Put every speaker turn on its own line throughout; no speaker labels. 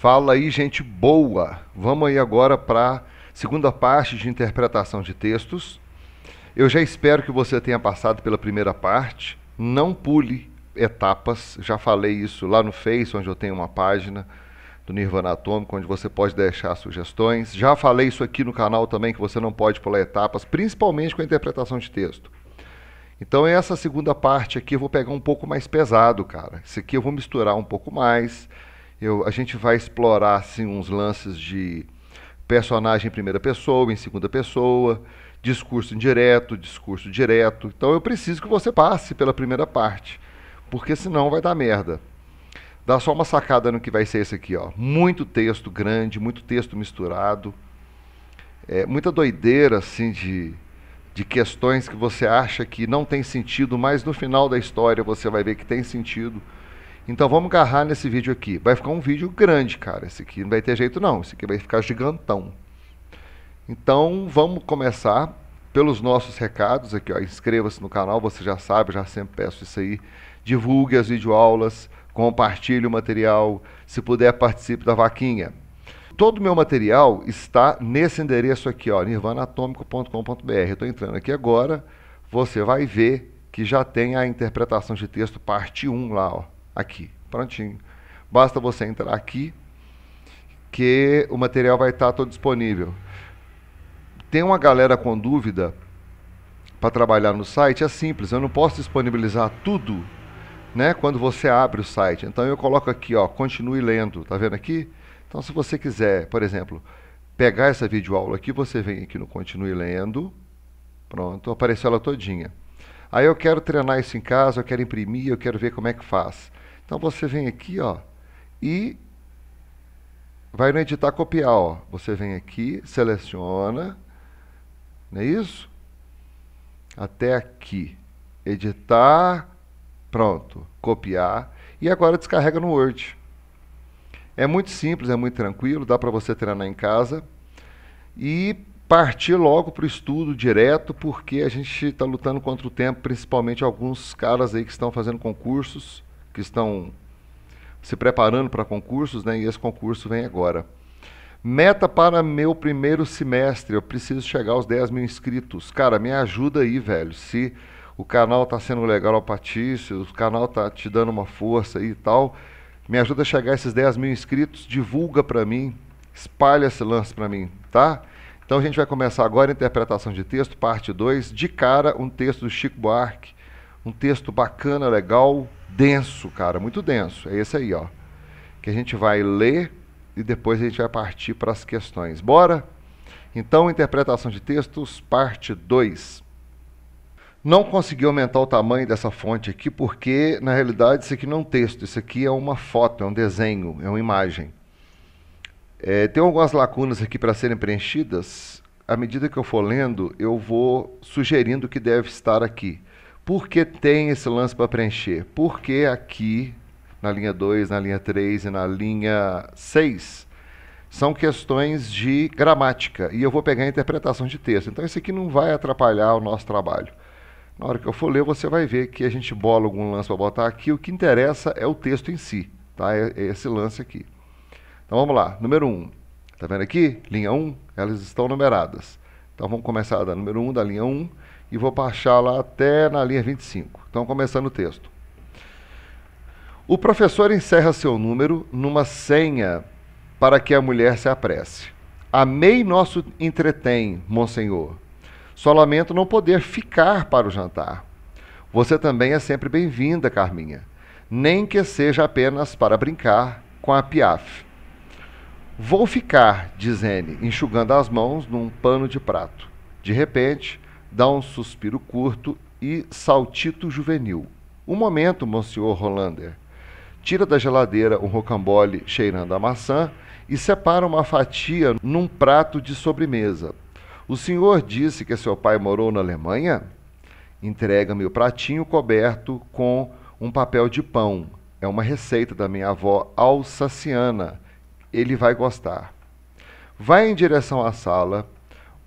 Fala aí, gente boa. Vamos aí agora para segunda parte de interpretação de textos. Eu já espero que você tenha passado pela primeira parte. Não pule etapas. Já falei isso lá no Face, onde eu tenho uma página do Nirvana Atômico, onde você pode deixar sugestões. Já falei isso aqui no canal também, que você não pode pular etapas, principalmente com a interpretação de texto. Então, essa segunda parte aqui eu vou pegar um pouco mais pesado, cara. Isso aqui eu vou misturar um pouco mais. Eu, a gente vai explorar assim, uns lances de personagem em primeira pessoa, em segunda pessoa, discurso indireto, discurso direto. Então eu preciso que você passe pela primeira parte, porque senão vai dar merda. Dá só uma sacada no que vai ser isso aqui, ó. Muito texto grande, muito texto misturado. É, muita doideira assim de de questões que você acha que não tem sentido, mas no final da história você vai ver que tem sentido. Então vamos agarrar nesse vídeo aqui. Vai ficar um vídeo grande, cara. Esse aqui não vai ter jeito não. Esse aqui vai ficar gigantão. Então vamos começar pelos nossos recados aqui, Inscreva-se no canal, você já sabe, já sempre peço isso aí. Divulgue as videoaulas, compartilhe o material, se puder participe da vaquinha. Todo o meu material está nesse endereço aqui, ó, nirvanaatomico.com.br. Estou entrando aqui agora, você vai ver que já tem a interpretação de texto parte 1 lá, ó aqui. Prontinho. Basta você entrar aqui que o material vai estar todo disponível. Tem uma galera com dúvida para trabalhar no site, é simples, eu não posso disponibilizar tudo, né, quando você abre o site. Então eu coloco aqui, ó, continue lendo, tá vendo aqui? Então se você quiser, por exemplo, pegar essa videoaula aqui, você vem aqui no continue lendo. Pronto, apareceu ela todinha. Aí eu quero treinar isso em casa, eu quero imprimir, eu quero ver como é que faz. Então você vem aqui, ó, e vai no editar copiar, ó. Você vem aqui, seleciona, não é isso? Até aqui. Editar, pronto, copiar e agora descarrega no Word. É muito simples, é muito tranquilo, dá para você treinar em casa e partir logo para o estudo direto, porque a gente está lutando contra o tempo, principalmente alguns caras aí que estão fazendo concursos que estão se preparando para concursos, né? E esse concurso vem agora. Meta para meu primeiro semestre, eu preciso chegar aos 10 mil inscritos. Cara, me ajuda aí, velho. Se o canal tá sendo legal ao ti, o canal tá te dando uma força aí e tal, me ajuda a chegar a esses 10 mil inscritos, divulga para mim, espalha esse lance para mim, tá? Então a gente vai começar agora a interpretação de texto, parte 2. De cara, um texto do Chico Buarque, um texto bacana, legal, denso, cara, muito denso. É esse aí, ó. Que a gente vai ler e depois a gente vai partir para as questões. Bora? Então, interpretação de textos, parte 2. Não consegui aumentar o tamanho dessa fonte aqui porque, na realidade, isso aqui não é um texto, isso aqui é uma foto, é um desenho, é uma imagem. É, tem algumas lacunas aqui para serem preenchidas. À medida que eu for lendo, eu vou sugerindo o que deve estar aqui. Por que tem esse lance para preencher? Porque aqui, na linha 2, na linha 3 e na linha 6, são questões de gramática. E eu vou pegar a interpretação de texto. Então, isso aqui não vai atrapalhar o nosso trabalho. Na hora que eu for ler, você vai ver que a gente bola algum lance para botar aqui. O que interessa é o texto em si, tá? É, é esse lance aqui. Então vamos lá. Número 1. Um. Tá vendo aqui? Linha 1, um, elas estão numeradas. Então vamos começar da número 1 um, da linha 1. Um e vou baixar lá até na linha 25. Então, começando o texto. O professor encerra seu número numa senha para que a mulher se apresse. Amei nosso entretém, monsenhor. Só lamento não poder ficar para o jantar. Você também é sempre bem-vinda, Carminha, nem que seja apenas para brincar com a Piaf. Vou ficar, diz N, enxugando as mãos num pano de prato. De repente, dá um suspiro curto e saltito juvenil. Um momento, Monsenhor Rolander. Tira da geladeira um rocambole cheirando a maçã e separa uma fatia num prato de sobremesa. O senhor disse que seu pai morou na Alemanha? Entrega-me o pratinho coberto com um papel de pão. É uma receita da minha avó alsaciana. Ele vai gostar. Vai em direção à sala,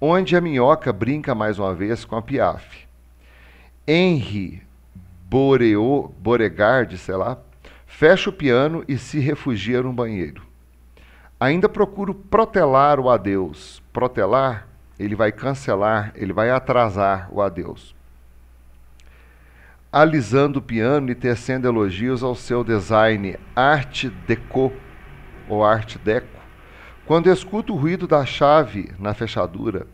onde a minhoca brinca mais uma vez com a Piaf. Henry Boreo, Boregard, sei lá, fecha o piano e se refugia num banheiro. Ainda procuro protelar o adeus. Protelar, ele vai cancelar, ele vai atrasar o adeus. Alisando o piano e tecendo elogios ao seu design art deco ou art deco quando escuto o ruído da chave na fechadura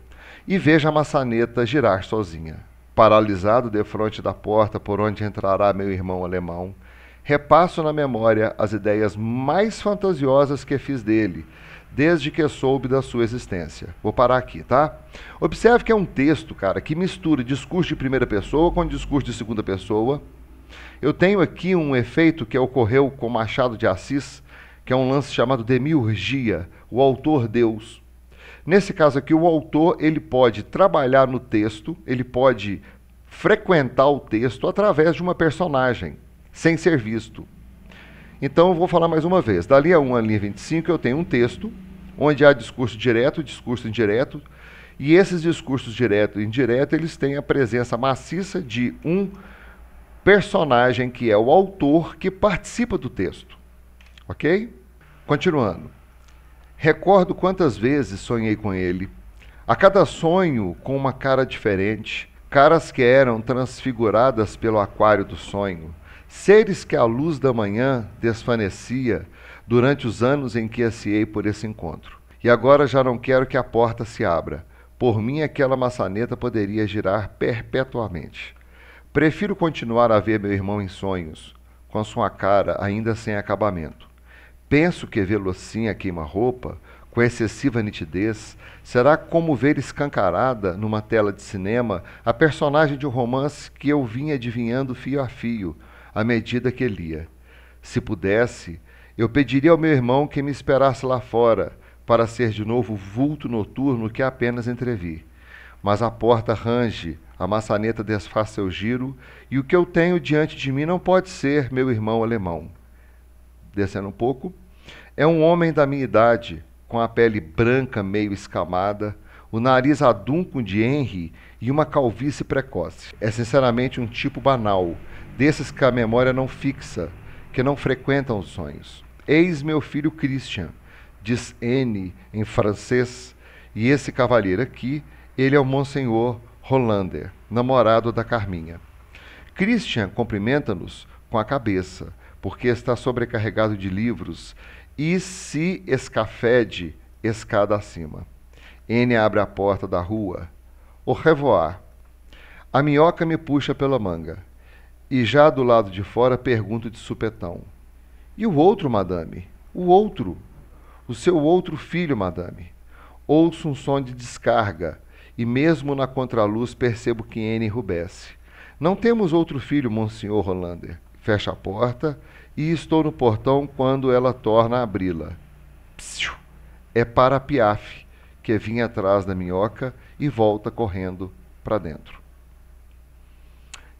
e vejo a maçaneta girar sozinha, paralisado defronte da porta por onde entrará meu irmão alemão, repasso na memória as ideias mais fantasiosas que fiz dele, desde que soube da sua existência. Vou parar aqui, tá? Observe que é um texto, cara, que mistura discurso de primeira pessoa com discurso de segunda pessoa. Eu tenho aqui um efeito que ocorreu com Machado de Assis que é um lance chamado demiurgia, o autor Deus. Nesse caso aqui, o autor ele pode trabalhar no texto, ele pode frequentar o texto através de uma personagem, sem ser visto. Então eu vou falar mais uma vez. Da linha 1 à linha 25 eu tenho um texto, onde há discurso direto, e discurso indireto, e esses discursos direto e indireto, eles têm a presença maciça de um personagem que é o autor que participa do texto. Ok? Continuando. Recordo quantas vezes sonhei com ele. A cada sonho com uma cara diferente, caras que eram transfiguradas pelo aquário do sonho, seres que a luz da manhã desfanecia durante os anos em que ansiei por esse encontro. E agora já não quero que a porta se abra. Por mim, aquela maçaneta poderia girar perpetuamente. Prefiro continuar a ver meu irmão em sonhos, com sua cara ainda sem acabamento. Penso que vê-lo assim a queima-roupa, com excessiva nitidez, será como ver escancarada, numa tela de cinema, a personagem de um romance que eu vinha adivinhando fio a fio, à medida que lia. Se pudesse, eu pediria ao meu irmão que me esperasse lá fora, para ser de novo o vulto noturno que apenas entrevi. Mas a porta range, a maçaneta desfaz seu giro, e o que eu tenho diante de mim não pode ser meu irmão alemão descendo um pouco. É um homem da minha idade, com a pele branca meio escamada, o nariz adunco de Henry e uma calvície precoce. É sinceramente um tipo banal, desses que a memória não fixa, que não frequentam os sonhos. Eis meu filho Christian, diz N em francês, e esse cavalheiro aqui, ele é o Monsenhor Rolander, namorado da Carminha. Christian cumprimenta-nos com a cabeça, porque está sobrecarregado de livros e se escafede escada acima. N abre a porta da rua. O revoar. A minhoca me puxa pela manga. E já do lado de fora pergunto de supetão: E o outro, madame? O outro? O seu outro filho, madame? Ouço um som de descarga e, mesmo na contraluz, percebo que N rubesce. Não temos outro filho, Monsenhor Rolander fecha a porta e estou no portão quando ela torna a abri-la. É para Piaf, que vinha atrás da minhoca e volta correndo para dentro.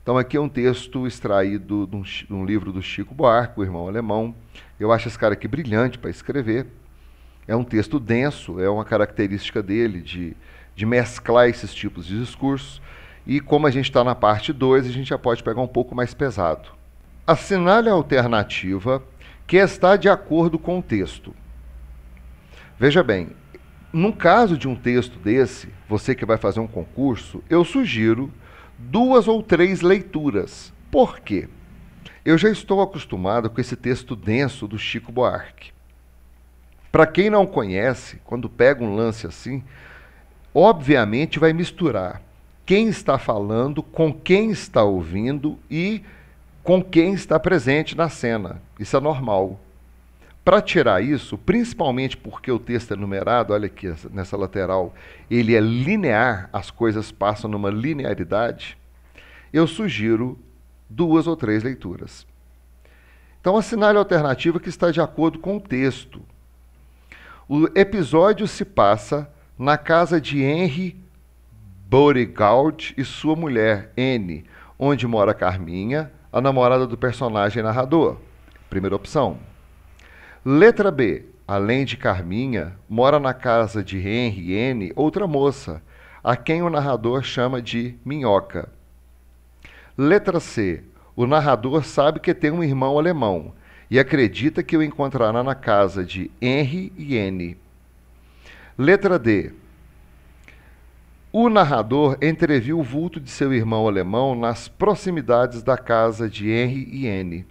Então, aqui é um texto extraído de um, de um, livro do Chico Buarque, o irmão alemão. Eu acho esse cara aqui brilhante para escrever. É um texto denso, é uma característica dele de, de mesclar esses tipos de discursos. E como a gente está na parte 2, a gente já pode pegar um pouco mais pesado assinale a alternativa que está de acordo com o texto. Veja bem, no caso de um texto desse, você que vai fazer um concurso, eu sugiro duas ou três leituras. Por quê? Eu já estou acostumado com esse texto denso do Chico Buarque. Para quem não conhece, quando pega um lance assim, obviamente vai misturar quem está falando com quem está ouvindo e com quem está presente na cena. Isso é normal. Para tirar isso, principalmente porque o texto é numerado, olha aqui nessa lateral, ele é linear, as coisas passam numa linearidade, eu sugiro duas ou três leituras. Então, assinale a alternativa que está de acordo com o texto. O episódio se passa na casa de Henry Beauregard e sua mulher, Anne, onde mora Carminha, a namorada do personagem narrador. Primeira opção. Letra B. Além de Carminha, mora na casa de Henry N. outra moça, a quem o narrador chama de Minhoca. Letra C. O narrador sabe que tem um irmão alemão e acredita que o encontrará na casa de Henry e N. Letra D. O narrador entreviu o vulto de seu irmão alemão nas proximidades da casa de Henry e N.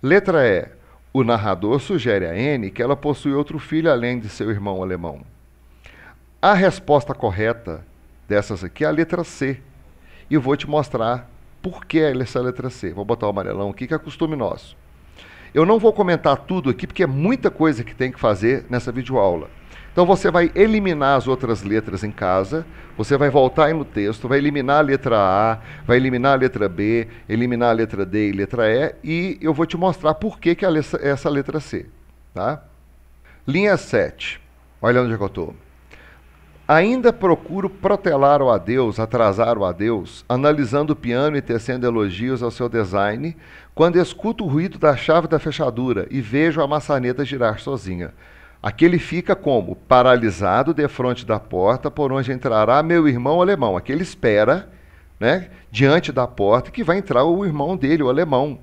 Letra E. O narrador sugere a N que ela possui outro filho além de seu irmão alemão. A resposta correta dessas aqui é a letra C. E eu vou te mostrar por que é essa letra C. Vou botar o amarelão aqui, que é costume nosso. Eu não vou comentar tudo aqui, porque é muita coisa que tem que fazer nessa videoaula. Então você vai eliminar as outras letras em casa, você vai voltar aí no texto, vai eliminar a letra A, vai eliminar a letra B, eliminar a letra D e letra E, e eu vou te mostrar por que, que é essa letra C. Tá? Linha 7. Olha onde é que eu estou. Ainda procuro protelar o adeus, atrasar o adeus, analisando o piano e tecendo elogios ao seu design, quando escuto o ruído da chave da fechadura e vejo a maçaneta girar sozinha. Aquele fica como? Paralisado defronte da porta, por onde entrará meu irmão alemão. Aquele espera, né, diante da porta, que vai entrar o irmão dele, o alemão.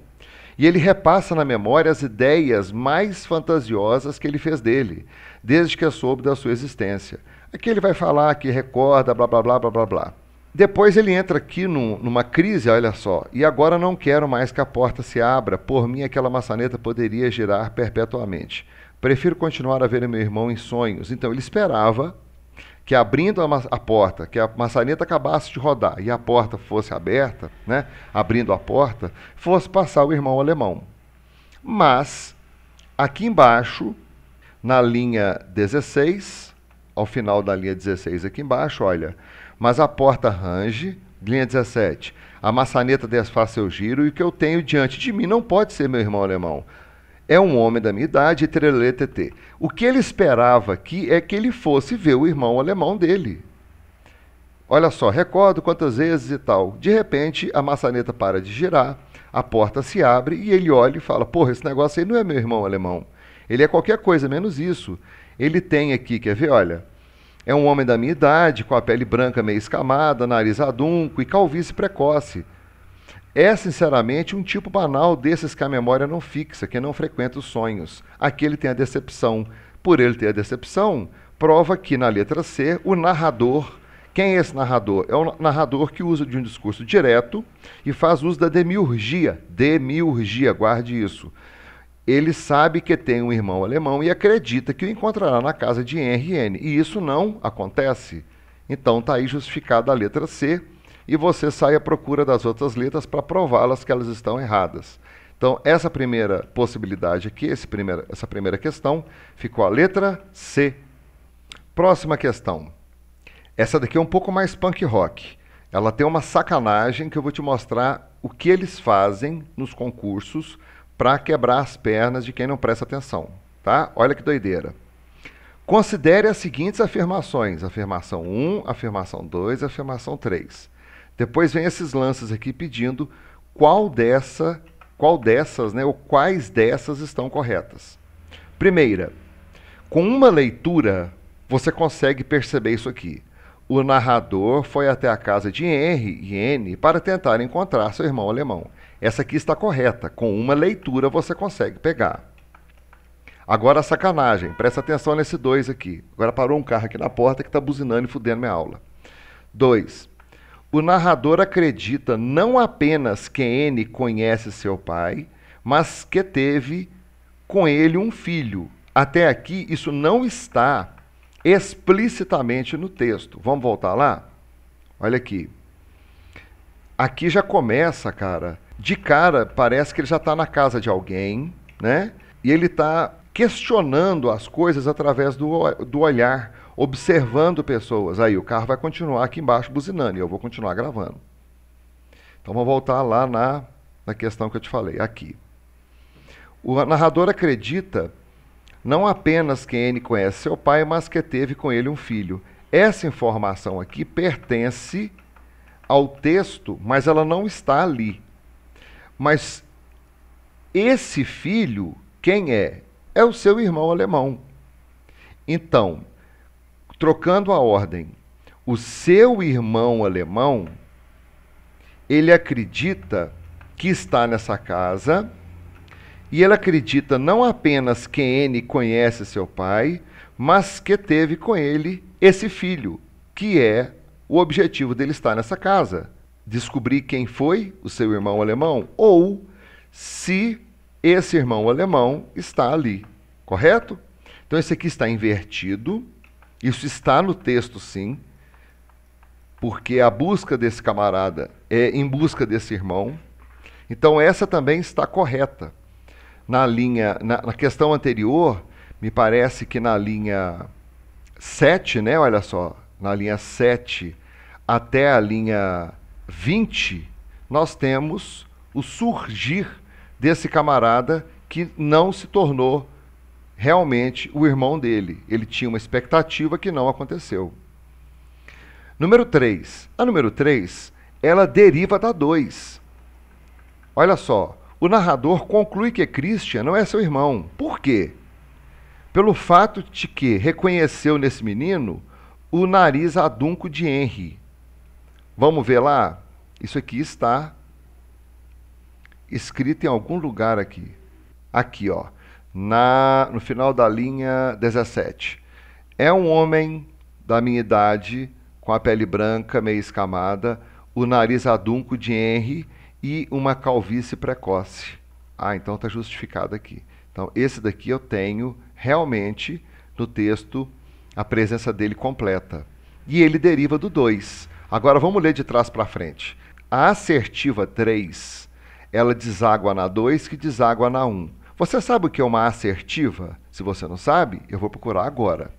E ele repassa na memória as ideias mais fantasiosas que ele fez dele, desde que é soube da sua existência. Aqui ele vai falar que recorda, blá, blá, blá, blá, blá, blá. Depois ele entra aqui num, numa crise, olha só, e agora não quero mais que a porta se abra, por mim aquela maçaneta poderia girar perpetuamente. Prefiro continuar a ver meu irmão em sonhos. Então ele esperava que abrindo a, a, porta, que a maçaneta acabasse de rodar e a porta fosse aberta, né, abrindo a porta, fosse passar o irmão alemão. Mas, aqui embaixo, na linha 16, ao final da linha 16 aqui embaixo, olha, mas a porta range, linha 17, a maçaneta desfaz seu giro e o que eu tenho diante de mim não pode ser meu irmão alemão é um homem da minha idade, tererê, tetê. O que ele esperava aqui é que ele fosse ver o irmão alemão dele. Olha só, recordo quantas vezes e tal. De repente, a maçaneta para de girar, a porta se abre e ele olha e fala: Porra, esse negócio aí não é meu irmão alemão. Ele é qualquer coisa menos isso. Ele tem aqui, quer ver? Olha, é um homem da minha idade, com a pele branca meio escamada, nariz adunco e calvície precoce. É, sinceramente, um tipo banal desses que a memória não fixa, que não frequenta os sonhos. Aqui ele tem a decepção. Por ele ter a decepção, prova que na letra C, o narrador. Quem é esse narrador? É o narrador que usa de um discurso direto e faz uso da demiurgia. Demiurgia, guarde isso. Ele sabe que tem um irmão alemão e acredita que o encontrará na casa de Henry N. E isso não acontece. Então está aí justificada a letra C e você sai à procura das outras letras para prová-las que elas estão erradas. Então, essa primeira possibilidade aqui, primeira, essa primeira questão, ficou a letra C. Próxima questão. Essa daqui é um pouco mais punk rock. Ela tem uma sacanagem que eu vou te mostrar o que eles fazem nos concursos para quebrar as pernas de quem não presta atenção. Tá? Olha que doideira. Considere as seguintes afirmações: afirmação 1, afirmação 2, afirmação 3. Depois vem esses lances aqui pedindo qual dessa, qual dessas, né, ou quais dessas estão corretas. Primeira, com uma leitura você consegue perceber isso aqui. O narrador foi até a casa de R e N para tentar encontrar seu irmão alemão. Essa aqui está correta. Com uma leitura você consegue pegar. Agora a sacanagem. Presta atenção nesse dois aqui. Agora parou um carro aqui na porta que está buzinando e fudendo minha aula. Dois. O narrador acredita não apenas que N conhece seu pai, mas que teve com ele um filho. Até aqui, isso não está explicitamente no texto. Vamos voltar lá? Olha aqui. Aqui já começa, cara. De cara, parece que ele já está na casa de alguém, né? E ele está questionando as coisas através do, do olhar observando pessoas. Aí o carro vai continuar aqui embaixo buzinando e eu vou continuar gravando. Então vamos voltar lá na, na questão que eu te falei, aqui. O narrador acredita não apenas que N conhece seu pai, mas que teve com ele um filho. Essa informação aqui pertence ao texto, mas ela não está ali. Mas esse filho, quem é? É o seu irmão alemão. Então, Trocando a ordem, o seu irmão alemão, ele acredita que está nessa casa e ele acredita não apenas que N conhece seu pai, mas que teve com ele esse filho, que é o objetivo dele estar nessa casa. Descobrir quem foi o seu irmão alemão ou se esse irmão alemão está ali, correto? Então, esse aqui está invertido isso está no texto, sim, porque a busca desse camarada é em busca desse irmão. Então, essa também está correta. Na linha, na, na questão anterior, me parece que na linha 7, né? Olha só, na linha 7 até a linha 20, nós temos o surgir desse camarada que não se tornou realmente o irmão dele. Ele tinha uma expectativa que não aconteceu. Número 3. A número 3, ela deriva da 2. Olha só, o narrador conclui que Christian não é seu irmão. Por quê? Pelo fato de que reconheceu nesse menino o nariz adunco de Henry. Vamos ver lá? Isso aqui está escrito em algum lugar aqui. Aqui, ó na, no final da linha 17. É um homem da minha idade, com a pele branca, meio escamada, o nariz adunco de Henry e uma calvície precoce. Ah, então está justificado aqui. Então, esse daqui eu tenho realmente no texto a presença dele completa. E ele deriva do 2. Agora vamos ler de trás para frente. A assertiva 3, ela deságua na 2 que deságua na 1. Um. Você sabe o que é uma assertiva? Se você não sabe, eu vou procurar agora.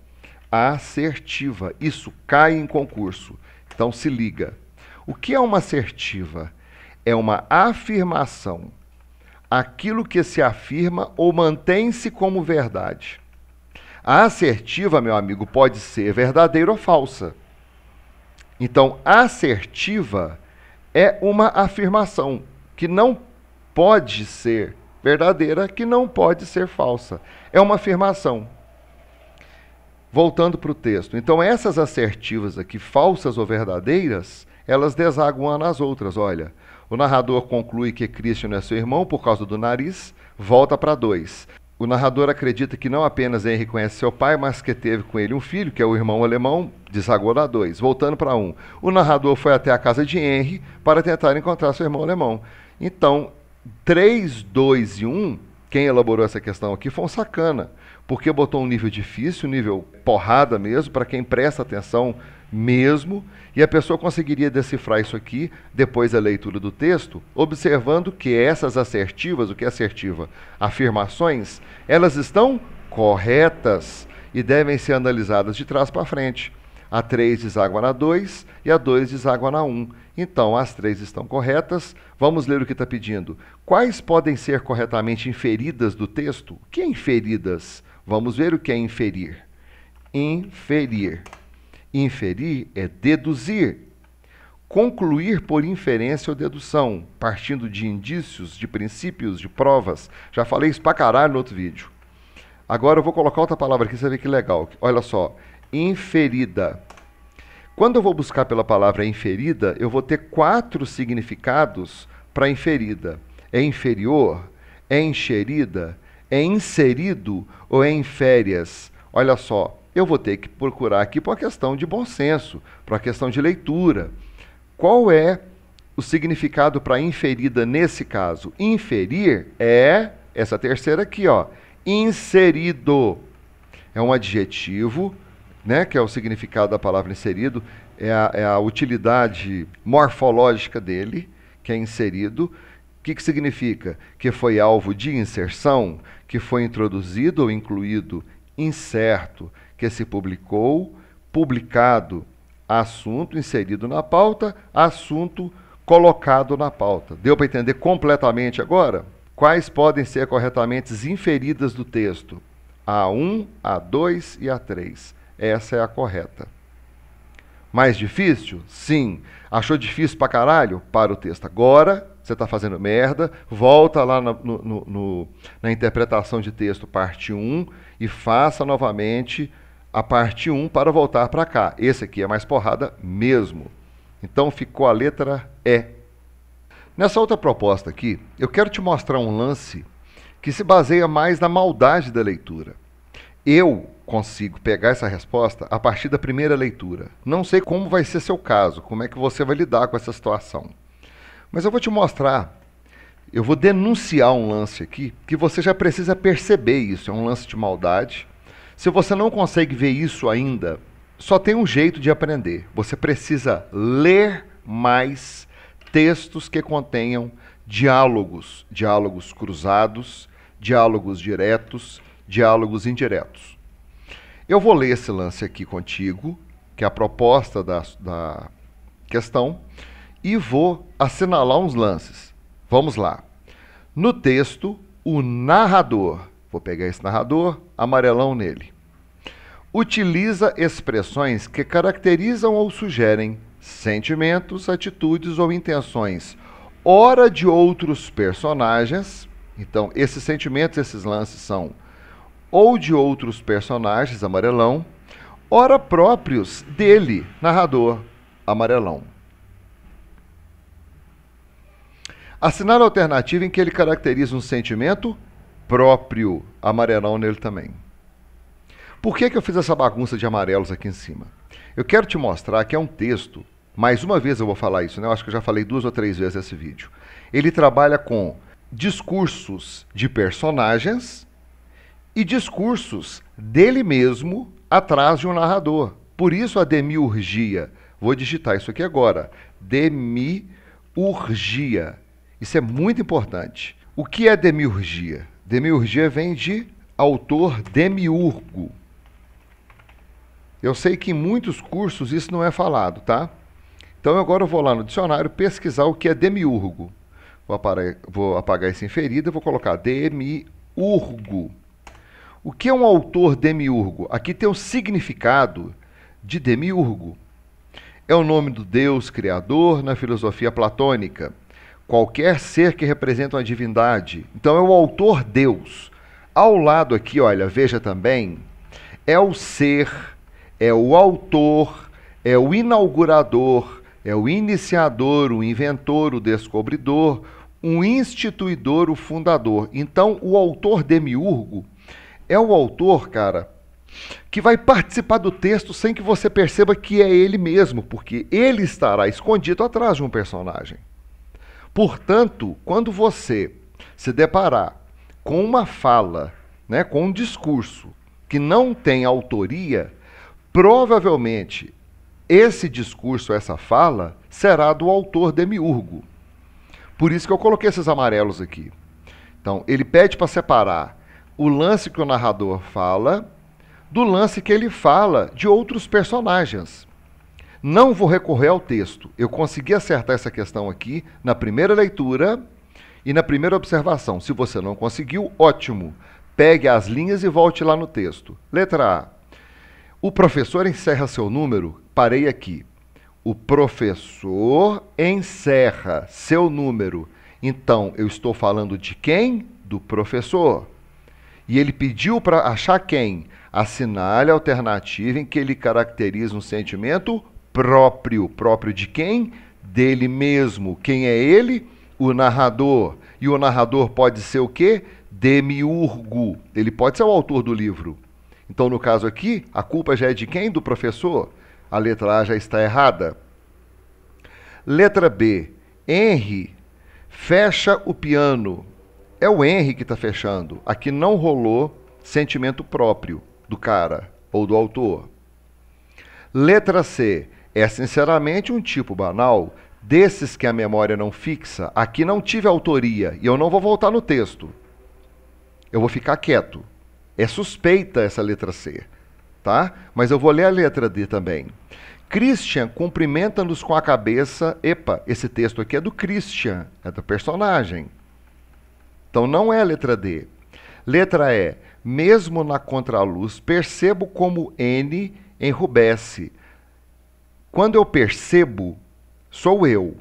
Assertiva. Isso cai em concurso. Então se liga. O que é uma assertiva? É uma afirmação. Aquilo que se afirma ou mantém-se como verdade. A assertiva, meu amigo, pode ser verdadeira ou falsa. Então, assertiva é uma afirmação que não pode ser verdadeira que não pode ser falsa. É uma afirmação. Voltando para o texto. Então, essas assertivas aqui, falsas ou verdadeiras, elas desaguam uma nas outras. Olha, o narrador conclui que Cristo é seu irmão por causa do nariz, volta para dois. O narrador acredita que não apenas Henry conhece seu pai, mas que teve com ele um filho, que é o irmão alemão, desagou na 2. Voltando para Um. O narrador foi até a casa de Henry para tentar encontrar seu irmão alemão. Então, 3, 2 e 1, quem elaborou essa questão aqui foi um sacana, porque botou um nível difícil, um nível porrada mesmo, para quem presta atenção mesmo, e a pessoa conseguiria decifrar isso aqui depois da leitura do texto, observando que essas assertivas, o que é assertiva? Afirmações, elas estão corretas e devem ser analisadas de trás para frente. A 3 deságua na 2 e a 2 deságua na 1. Um. Então, as três estão corretas. Vamos ler o que está pedindo. Quais podem ser corretamente inferidas do texto? O que é inferidas? Vamos ver o que é inferir. Inferir. Inferir é deduzir, concluir por inferência ou dedução, partindo de indícios, de princípios, de provas. Já falei isso pra caralho no outro vídeo. Agora eu vou colocar outra palavra aqui, você vê que legal. Olha só, inferida. Quando eu vou buscar pela palavra inferida, eu vou ter quatro significados para inferida: é inferior, é encherida, é inserido ou é em férias. Olha só, eu vou ter que procurar aqui por uma questão de bom senso, por uma questão de leitura. Qual é o significado para inferida nesse caso? Inferir é essa terceira aqui, ó, inserido. É um adjetivo né, que é o significado da palavra inserido, é a, é a utilidade morfológica dele, que é inserido. O que, que significa? Que foi alvo de inserção, que foi introduzido ou incluído, incerto, que se publicou, publicado, assunto inserido na pauta, assunto colocado na pauta. Deu para entender completamente agora? Quais podem ser corretamente inferidas do texto? A1, A2 e A3 essa é a correta. Mais difícil? Sim. Achou difícil pra caralho? Para o texto. Agora você está fazendo merda, volta lá no, no, no, na interpretação de texto, parte 1, e faça novamente a parte 1 para voltar para cá. Esse aqui é mais porrada mesmo. Então ficou a letra E. Nessa outra proposta aqui, eu quero te mostrar um lance que se baseia mais na maldade da leitura. Eu consigo pegar essa resposta a partir da primeira leitura. Não sei como vai ser seu caso, como é que você vai lidar com essa situação. Mas eu vou te mostrar. Eu vou denunciar um lance aqui que você já precisa perceber isso. É um lance de maldade. Se você não consegue ver isso ainda, só tem um jeito de aprender. Você precisa ler mais textos que contenham diálogos, diálogos cruzados, diálogos diretos, diálogos indiretos. Eu vou ler esse lance aqui contigo, que é a proposta da, da questão, e vou assinalar uns lances. Vamos lá. No texto, o narrador, vou pegar esse narrador, amarelão nele, utiliza expressões que caracterizam ou sugerem sentimentos, atitudes ou intenções, ora de outros personagens. Então, esses sentimentos, esses lances são ou de outros personagens amarelão, ora próprios dele, narrador amarelão. Assinale a alternativa em que ele caracteriza um sentimento próprio amarelão nele também. Por que, que eu fiz essa bagunça de amarelos aqui em cima? Eu quero te mostrar que é um texto, mais uma vez eu vou falar isso, né? eu acho que eu já falei duas ou três vezes esse vídeo. Ele trabalha com discursos de personagens e discursos dele mesmo atrás de um narrador. Por isso a demiurgia. Vou digitar isso aqui agora. Demiurgia. Isso é muito importante. O que é demiurgia? Demiurgia vem de autor demiurgo. Eu sei que em muitos cursos isso não é falado, tá? Então agora eu vou lá no dicionário pesquisar o que é demiurgo. Vou, apagar, esse em ferida, vou colocar demiurgo. O que é um autor demiurgo? Aqui tem o significado de demiurgo. É o nome do Deus criador na filosofia platônica. Qualquer ser que representa uma divindade. Então é o autor Deus. Ao lado aqui, olha, veja também, é o ser, é o autor, é o inaugurador, é o iniciador, o inventor, o descobridor, o instituidor, o fundador. Então, o autor demiurgo é o autor, cara, que vai participar do texto sem que você perceba que é ele mesmo, porque ele estará escondido atrás de um personagem. Portanto, quando você se deparar com uma fala, né, com um discurso que não tem autoria, provavelmente esse discurso, essa fala, será do autor demiurgo. Por isso que eu coloquei esses amarelos aqui. Então, ele pede para separar o lance que o narrador fala do lance que ele fala de outros personagens. Não vou recorrer ao texto. Eu consegui acertar essa questão aqui na primeira leitura e na primeira observação. Se você não conseguiu, ótimo. Pegue as linhas e volte lá no texto. Letra A. O professor encerra seu número. Parei aqui. O professor encerra seu número. Então, eu estou falando de quem? Do professor. E ele pediu para achar quem? Assinale a alternativa em que ele caracteriza um sentimento próprio. Próprio de quem? Dele mesmo. Quem é ele? O narrador. E o narrador pode ser o quê? Demiurgo. Ele pode ser o autor do livro. Então, no caso aqui, a culpa já é de quem? Do professor. A letra A já está errada. Letra B. Henry fecha o piano é o Henry que está fechando. Aqui não rolou sentimento próprio do cara ou do autor. Letra C é sinceramente um tipo banal desses que a memória não fixa. Aqui não tive autoria e eu não vou voltar no texto. Eu vou ficar quieto. É suspeita essa letra C, tá? Mas eu vou ler a letra D também. Christian cumprimenta-nos com a cabeça. Epa, esse texto aqui é do Christian, é do personagem. Então não é letra D. Letra E. Mesmo na contraluz, percebo como N enrubesce. Quando eu percebo, sou eu.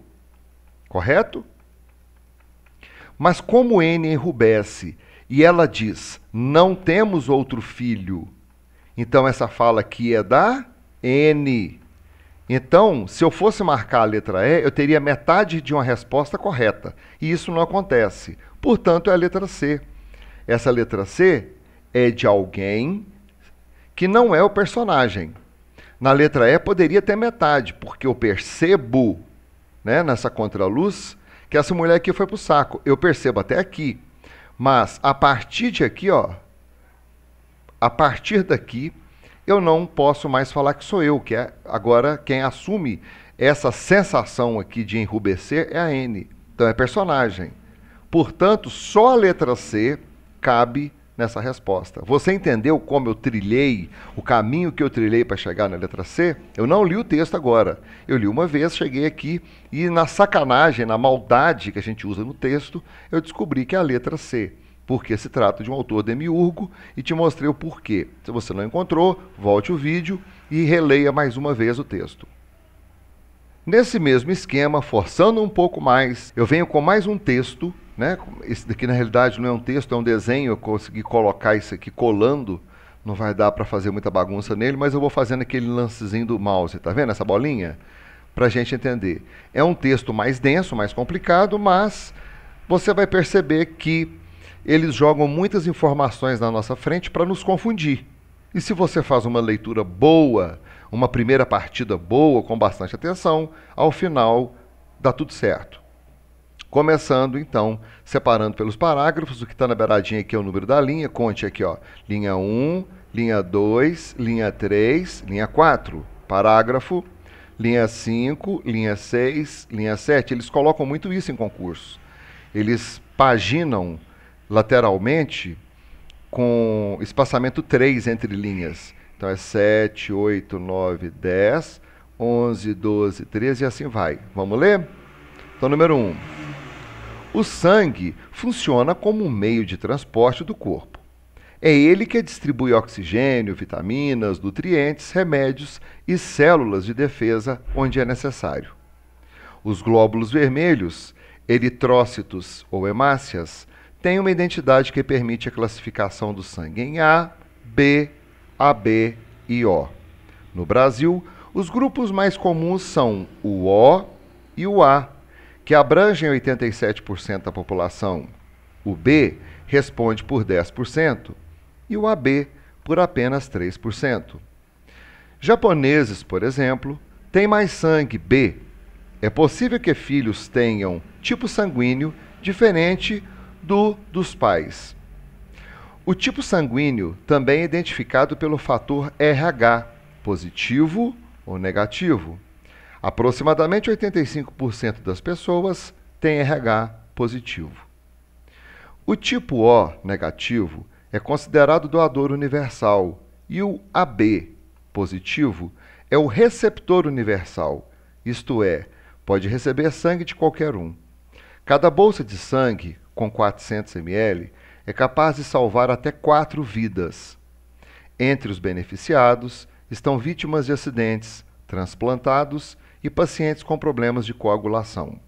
Correto? Mas como N enrubesce e ela diz: Não temos outro filho. Então essa fala aqui é da N. Então, se eu fosse marcar a letra E, eu teria metade de uma resposta correta. E isso não acontece. Portanto, é a letra C. Essa letra C é de alguém que não é o personagem. Na letra E poderia ter metade, porque eu percebo, né, nessa contraluz, que essa mulher aqui foi pro saco. Eu percebo até aqui. Mas a partir de aqui, ó, a partir daqui, eu não posso mais falar que sou eu, que é agora quem assume essa sensação aqui de enrubescer é a N. Então é personagem. Portanto, só a letra C cabe nessa resposta. Você entendeu como eu trilhei, o caminho que eu trilhei para chegar na letra C? Eu não li o texto agora. Eu li uma vez, cheguei aqui e na sacanagem, na maldade que a gente usa no texto, eu descobri que é a letra C porque se trata de um autor demiurgo e te mostrei o porquê. Se você não encontrou, volte o vídeo e releia mais uma vez o texto. Nesse mesmo esquema, forçando um pouco mais, eu venho com mais um texto, né? Esse daqui na realidade não é um texto, é um desenho, eu consegui colocar isso aqui colando, não vai dar para fazer muita bagunça nele, mas eu vou fazendo aquele lancezinho do mouse, tá vendo essa bolinha? Para a gente entender. É um texto mais denso, mais complicado, mas você vai perceber que eles jogam muitas informações na nossa frente para nos confundir. E se você faz uma leitura boa, uma primeira partida boa, com bastante atenção, ao final dá tudo certo. Começando então, separando pelos parágrafos, o que está na beiradinha aqui é o número da linha, conte aqui, ó, linha 1, linha 2, linha 3, linha 4, parágrafo, linha 5, linha 6, linha 7. Eles colocam muito isso em concurso. Eles paginam lateralmente com espaçamento 3 entre linhas. Então é 7, 8, 9, 10, 11, 12, 13 e assim vai. Vamos ler? Então, número 1. O sangue funciona como um meio de transporte do corpo. É ele que distribui oxigênio, vitaminas, nutrientes, remédios e células de defesa onde é necessário. Os glóbulos vermelhos, eritrócitos ou hemácias, tem uma identidade que permite a classificação do sangue em A, B, AB e O. No Brasil, os grupos mais comuns são o O e o A, que abrangem 87% da população. O B responde por 10% e o AB por apenas 3%. Japoneses, por exemplo, têm mais sangue B. É possível que filhos tenham tipo sanguíneo diferente do dos pais. O tipo sanguíneo também é identificado pelo fator RH, positivo ou negativo. Aproximadamente 85% das pessoas têm RH positivo. O tipo O negativo é considerado doador universal e o AB positivo é o receptor universal, isto é, pode receber sangue de qualquer um. Cada bolsa de sangue com 400 ml é capaz de salvar até quatro vidas. Entre os beneficiados estão vítimas de acidentes, transplantados e pacientes com problemas de coagulação.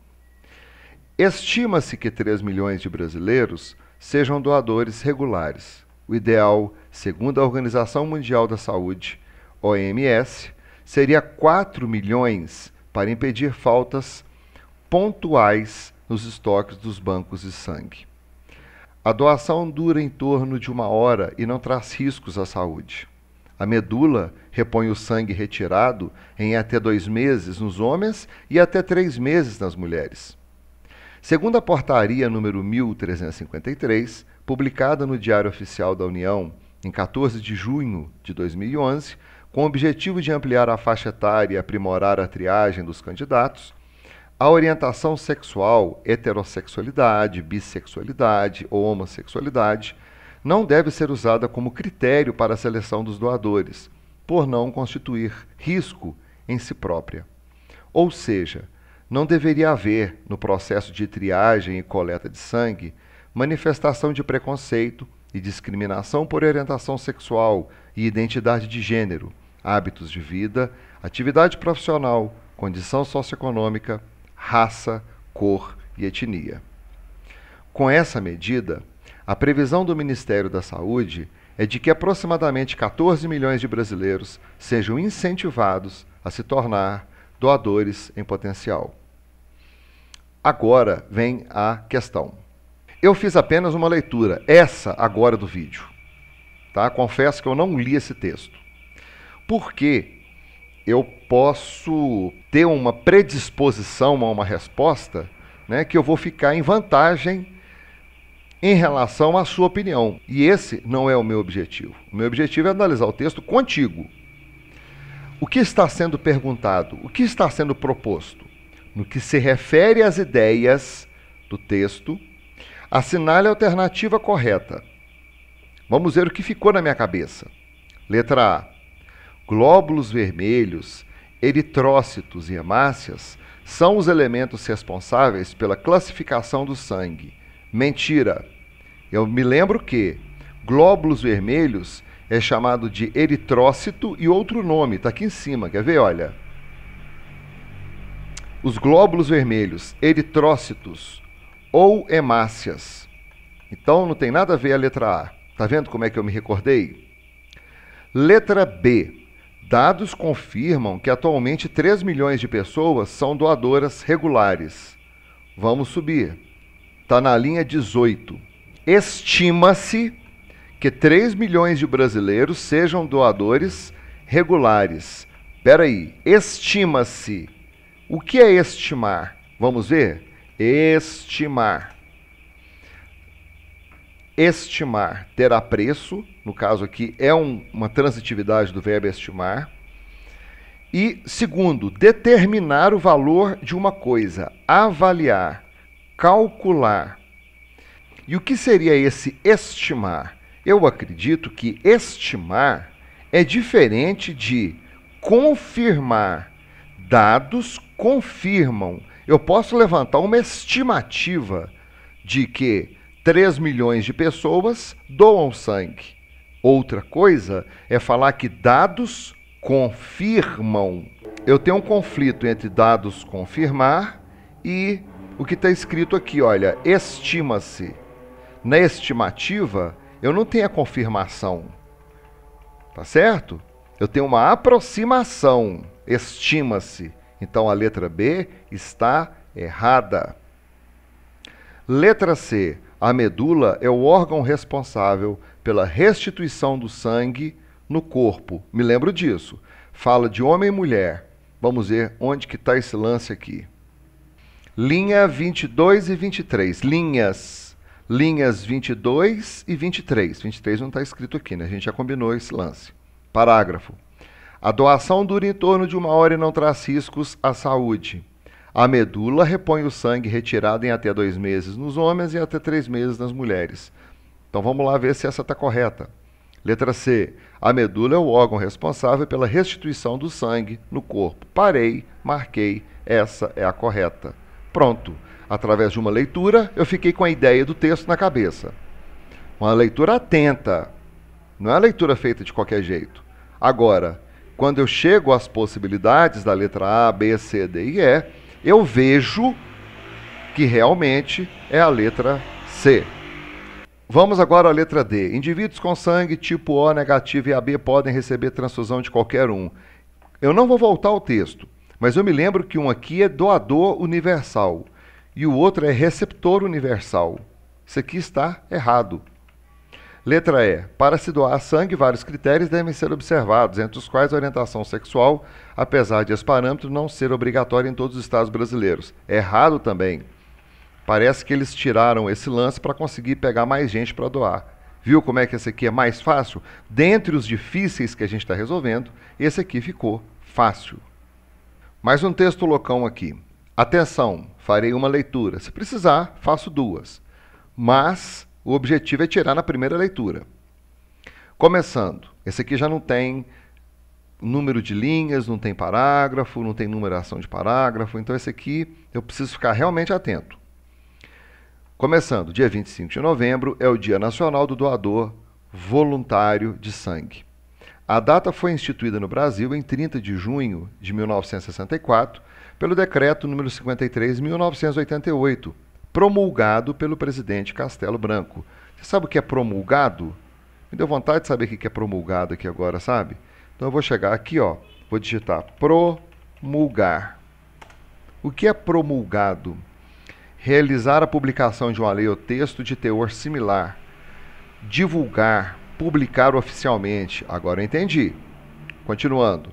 Estima-se que 3 milhões de brasileiros sejam doadores regulares. O ideal, segundo a Organização Mundial da Saúde, OMS, seria 4 milhões para impedir faltas pontuais nos estoques dos bancos de sangue. A doação dura em torno de uma hora e não traz riscos à saúde. A medula repõe o sangue retirado em até dois meses nos homens e até três meses nas mulheres. Segundo a portaria número 1353, publicada no Diário Oficial da União em 14 de junho de 2011, com o objetivo de ampliar a faixa etária e aprimorar a triagem dos candidatos, a orientação sexual, heterossexualidade, bissexualidade ou homossexualidade, não deve ser usada como critério para a seleção dos doadores, por não constituir risco em si própria. Ou seja, não deveria haver, no processo de triagem e coleta de sangue, manifestação de preconceito e discriminação por orientação sexual e identidade de gênero, hábitos de vida, atividade profissional, condição socioeconômica, raça, cor e etnia. Com essa medida, a previsão do Ministério da Saúde é de que aproximadamente 14 milhões de brasileiros sejam incentivados a se tornar doadores em potencial. Agora vem a questão. Eu fiz apenas uma leitura, essa agora do vídeo. Tá? Confesso que eu não li esse texto. Por que eu posso ter uma predisposição a uma resposta né, que eu vou ficar em vantagem em relação à sua opinião. E esse não é o meu objetivo. O meu objetivo é analisar o texto contigo. O que está sendo perguntado? O que está sendo proposto? No que se refere às ideias do texto, assinale a alternativa correta. Vamos ver o que ficou na minha cabeça. Letra A glóbulos vermelhos, eritrócitos e hemácias são os elementos responsáveis pela classificação do sangue. Mentira! Eu me lembro que glóbulos vermelhos é chamado de eritrócito e outro nome, está aqui em cima, quer ver? Olha. Os glóbulos vermelhos, eritrócitos ou hemácias. Então não tem nada a ver a letra A. Tá vendo como é que eu me recordei? Letra B. Dados confirmam que atualmente 3 milhões de pessoas são doadoras regulares. Vamos subir. Está na linha 18. Estima-se que 3 milhões de brasileiros sejam doadores regulares. Peraí, estima-se. O que é estimar? Vamos ver? Estimar estimar terá preço, no caso aqui é um, uma transitividade do verbo estimar. E segundo, determinar o valor de uma coisa, avaliar, calcular. E o que seria esse estimar? Eu acredito que estimar é diferente de confirmar. Dados confirmam. Eu posso levantar uma estimativa de que 3 milhões de pessoas doam sangue. Outra coisa é falar que dados confirmam. Eu tenho um conflito entre dados confirmar e o que está escrito aqui, olha, estima-se. Na estimativa, eu não tenho a confirmação. Tá certo? Eu tenho uma aproximação, estima-se. Então a letra B está errada. Letra C. A medula é o órgão responsável pela restituição do sangue no corpo. Me lembro disso. Fala de homem e mulher. Vamos ver onde que está esse lance aqui. Linha 22 e 23. Linhas. Linhas 22 e 23. 23 não está escrito aqui, né? A gente já combinou esse lance. Parágrafo. A doação dura em torno de uma hora e não traz riscos à saúde. A medula repõe o sangue retirado em até dois meses nos homens e até três meses nas mulheres. Então vamos lá ver se essa está correta. Letra C. A medula é o órgão responsável pela restituição do sangue no corpo. Parei, marquei, essa é a correta. Pronto. Através de uma leitura, eu fiquei com a ideia do texto na cabeça. Uma leitura atenta. Não é uma leitura feita de qualquer jeito. Agora, quando eu chego às possibilidades da letra A, B, C, D e E, eu vejo que realmente é a letra C. Vamos agora à letra D. Indivíduos com sangue tipo O negativo e AB podem receber transfusão de qualquer um. Eu não vou voltar ao texto, mas eu me lembro que um aqui é doador universal e o outro é receptor universal. Isso aqui está errado. Letra E. Para se doar sangue, vários critérios devem ser observados, entre os quais a orientação sexual, apesar de esse parâmetro não ser obrigatório em todos os estados brasileiros. É errado também. Parece que eles tiraram esse lance para conseguir pegar mais gente para doar. Viu como é que esse aqui é mais fácil? Dentre os difíceis que a gente está resolvendo, esse aqui ficou fácil. Mais um texto loucão aqui. Atenção, farei uma leitura. Se precisar, faço duas. Mas o objetivo é tirar na primeira leitura. Começando, esse aqui já não tem número de linhas, não tem parágrafo, não tem numeração de parágrafo, então esse aqui eu preciso ficar realmente atento. Começando, dia 25 de novembro é o Dia Nacional do Doador Voluntário de Sangue. A data foi instituída no Brasil em 30 de junho de 1964 pelo decreto número 53 1988 promulgado pelo presidente Castelo Branco. Você sabe o que é promulgado? Me deu vontade de saber o que é promulgado aqui agora, sabe? Então eu vou chegar aqui, ó, vou digitar promulgar. O que é promulgado? Realizar a publicação de uma lei ou texto de teor similar. Divulgar, publicar oficialmente. Agora eu entendi. Continuando.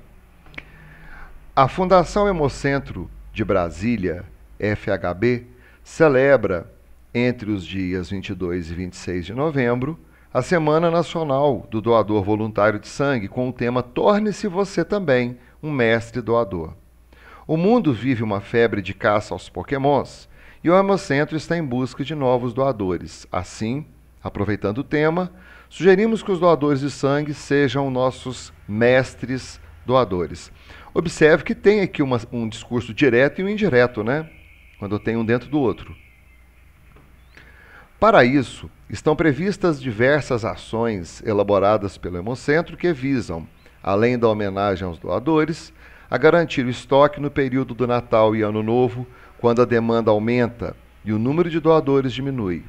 A Fundação Hemocentro de Brasília, FHB, celebra, entre os dias 22 e 26 de novembro, a Semana Nacional do Doador Voluntário de Sangue, com o tema Torne-se você também um mestre doador. O mundo vive uma febre de caça aos pokémons e o Hemocentro está em busca de novos doadores. Assim, aproveitando o tema, sugerimos que os doadores de sangue sejam nossos mestres doadores. Observe que tem aqui uma, um discurso direto e um indireto, né? quando eu tenho um dentro do outro. Para isso, estão previstas diversas ações elaboradas pelo Hemocentro que visam, além da homenagem aos doadores, a garantir o estoque no período do Natal e Ano Novo, quando a demanda aumenta e o número de doadores diminui.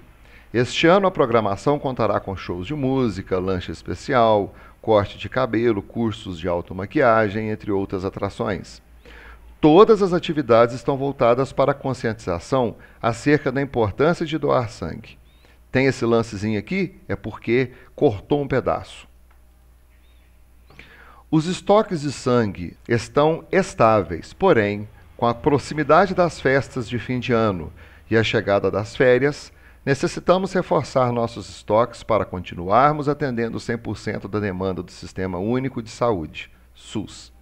Este ano a programação contará com shows de música, lanche especial, corte de cabelo, cursos de automaquiagem, entre outras atrações. Todas as atividades estão voltadas para a conscientização acerca da importância de doar sangue. Tem esse lancezinho aqui? É porque cortou um pedaço. Os estoques de sangue estão estáveis, porém, com a proximidade das festas de fim de ano e a chegada das férias, necessitamos reforçar nossos estoques para continuarmos atendendo 100% da demanda do Sistema Único de Saúde, SUS.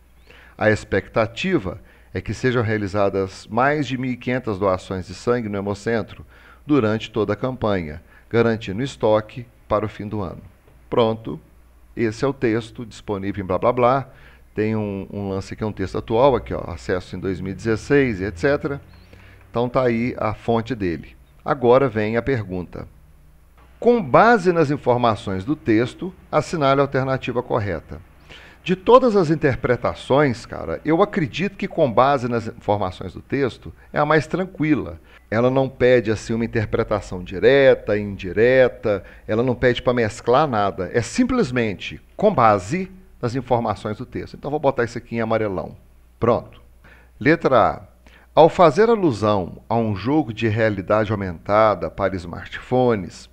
A expectativa é é que sejam realizadas mais de 1.500 doações de sangue no Hemocentro durante toda a campanha, garantindo estoque para o fim do ano. Pronto, esse é o texto disponível em blá blá blá. Tem um, um lance que é um texto atual, aqui, ó, acesso em 2016 e etc. Então tá aí a fonte dele. Agora vem a pergunta. Com base nas informações do texto, assinale a alternativa correta. De todas as interpretações, cara, eu acredito que com base nas informações do texto é a mais tranquila. Ela não pede assim uma interpretação direta, indireta, ela não pede para mesclar nada. É simplesmente com base nas informações do texto. Então vou botar isso aqui em amarelão. Pronto. Letra A. Ao fazer alusão a um jogo de realidade aumentada para smartphones,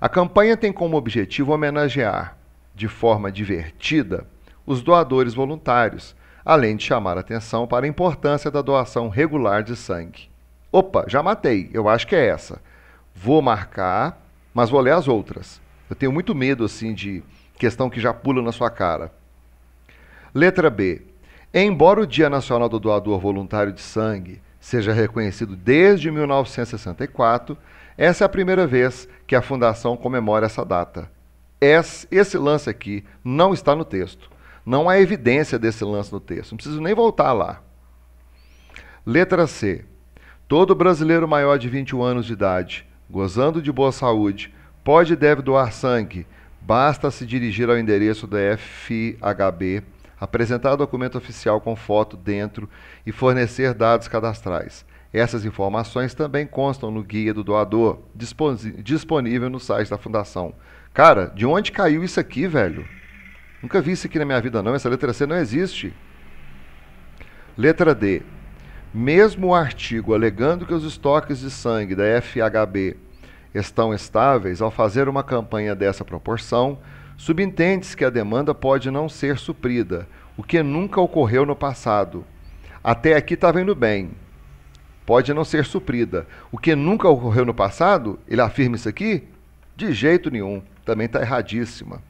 a campanha tem como objetivo homenagear de forma divertida os doadores voluntários, além de chamar atenção para a importância da doação regular de sangue. Opa, já matei, eu acho que é essa. Vou marcar, mas vou ler as outras. Eu tenho muito medo assim de questão que já pula na sua cara. Letra B. Embora o Dia Nacional do Doador Voluntário de Sangue seja reconhecido desde 1964, essa é a primeira vez que a Fundação comemora essa data. Esse lance aqui não está no texto. Não há evidência desse lance no texto. Não preciso nem voltar lá. Letra C. Todo brasileiro maior de 21 anos de idade, gozando de boa saúde, pode e deve doar sangue. Basta se dirigir ao endereço da FHB, apresentar documento oficial com foto dentro e fornecer dados cadastrais. Essas informações também constam no guia do doador, disponível no site da fundação. Cara, de onde caiu isso aqui, velho? Nunca vi isso aqui na minha vida, não. Essa letra C não existe. Letra D. Mesmo o artigo alegando que os estoques de sangue da FHB estão estáveis, ao fazer uma campanha dessa proporção, subentende-se que a demanda pode não ser suprida, o que nunca ocorreu no passado. Até aqui tá estava indo bem. Pode não ser suprida. O que nunca ocorreu no passado, ele afirma isso aqui? De jeito nenhum. Também está erradíssima.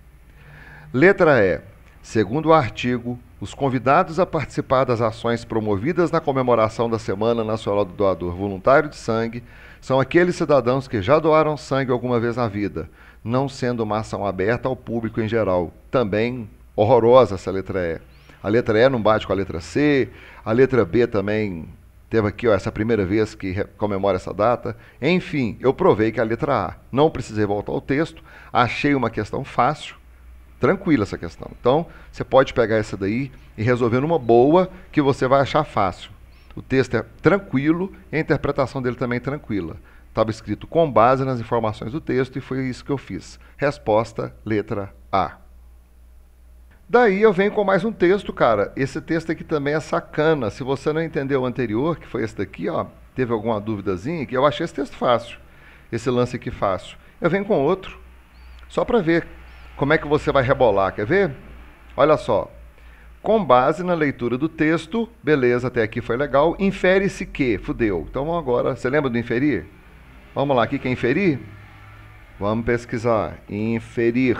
Letra E. Segundo o artigo, os convidados a participar das ações promovidas na comemoração da Semana Nacional do Doador Voluntário de Sangue são aqueles cidadãos que já doaram sangue alguma vez na vida, não sendo uma ação aberta ao público em geral. Também horrorosa essa letra E. A letra E não bate com a letra C, a letra B também teve aqui ó, essa primeira vez que comemora essa data. Enfim, eu provei que a letra A. Não precisei voltar ao texto, achei uma questão fácil Tranquila essa questão. Então, você pode pegar essa daí e resolver numa boa que você vai achar fácil. O texto é tranquilo e a interpretação dele também é tranquila. Estava escrito com base nas informações do texto e foi isso que eu fiz. Resposta, letra A. Daí eu venho com mais um texto, cara. Esse texto aqui também é sacana. Se você não entendeu o anterior, que foi esse daqui, ó, teve alguma duvidazinha, que eu achei esse texto fácil. Esse lance aqui fácil. Eu venho com outro, só para ver como é que você vai rebolar, quer ver? Olha só. Com base na leitura do texto, beleza, até aqui foi legal, infere-se que, fudeu. Então agora, você lembra do inferir? Vamos lá, o que é inferir? Vamos pesquisar. Inferir.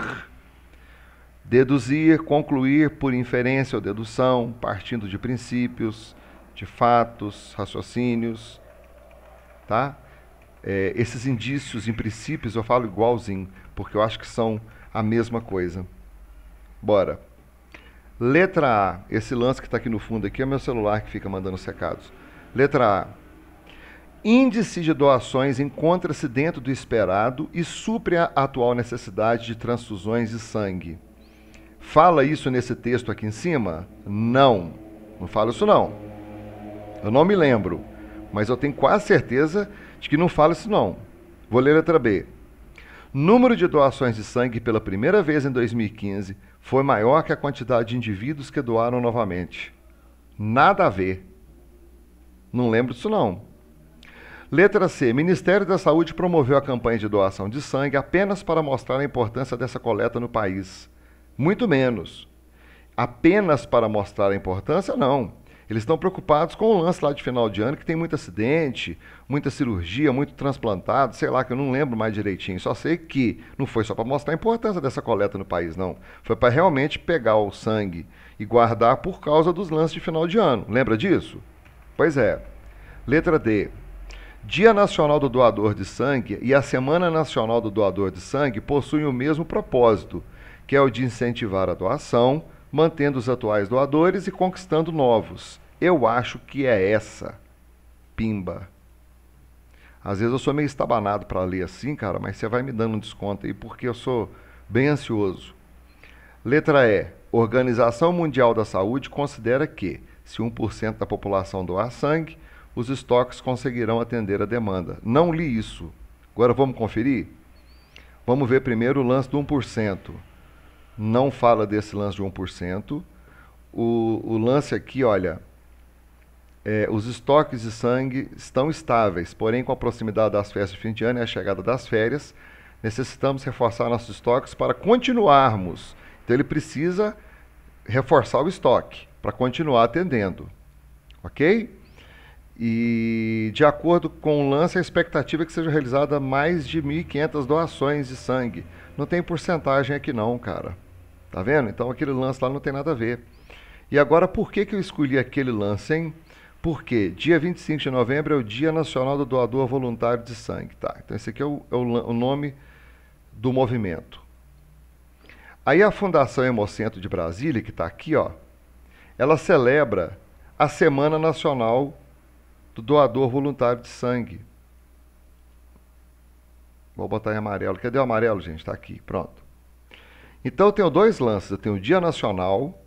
Deduzir, concluir por inferência ou dedução, partindo de princípios, de fatos, raciocínios, tá? É, esses indícios em princípios eu falo igualzinho, porque eu acho que são a mesma coisa. Bora. Letra A, esse lance que está aqui no fundo aqui é meu celular que fica mandando secados. Letra A. Índice de doações encontra-se dentro do esperado e supre a atual necessidade de transfusões de sangue. Fala isso nesse texto aqui em cima? Não. Não fala isso não. Eu não me lembro, mas eu tenho quase certeza de que não fala isso não. Vou ler a letra B. Número de doações de sangue pela primeira vez em 2015 foi maior que a quantidade de indivíduos que doaram novamente. Nada a ver. Não lembro disso não. Letra C. Ministério da Saúde promoveu a campanha de doação de sangue apenas para mostrar a importância dessa coleta no país. Muito menos. Apenas para mostrar a importância, não eles estão preocupados com o lance lá de final de ano, que tem muito acidente, muita cirurgia, muito transplantado, sei lá, que eu não lembro mais direitinho. Só sei que não foi só para mostrar a importância dessa coleta no país, não. Foi para realmente pegar o sangue e guardar por causa dos lances de final de ano. Lembra disso? Pois é. Letra D. Dia Nacional do Doador de Sangue e a Semana Nacional do Doador de Sangue possuem o mesmo propósito, que é o de incentivar a doação mantendo os atuais doadores e conquistando novos. Eu acho que é essa. Pimba. Às vezes eu sou meio estabanado para ler assim, cara, mas você vai me dando um desconto aí, porque eu sou bem ansioso. Letra E. Organização Mundial da Saúde considera que, se 1% da população doar sangue, os estoques conseguirão atender a demanda. Não li isso. Agora vamos conferir? Vamos ver primeiro o lance do 1% não fala desse lance de 1%. O, o lance aqui, olha, é, os estoques de sangue estão estáveis, porém, com a proximidade das festas de fim de ano e a chegada das férias, necessitamos reforçar nossos estoques para continuarmos. Então, ele precisa reforçar o estoque para continuar atendendo. Ok? E, de acordo com o lance, a expectativa é que seja realizada mais de 1.500 doações de sangue. Não tem porcentagem aqui não, cara. Tá vendo? Então aquele lance lá não tem nada a ver. E agora, por que, que eu escolhi aquele lance, hein? Porque dia 25 de novembro é o Dia Nacional do Doador Voluntário de Sangue, tá? Então esse aqui é o, é o, o nome do movimento. Aí a Fundação Hemocentro de Brasília, que está aqui, ó, ela celebra a Semana Nacional do Doador Voluntário de Sangue. Vou botar em amarelo. Cadê o amarelo, gente? Está aqui, pronto. Então eu tenho dois lances, eu tenho o Dia Nacional,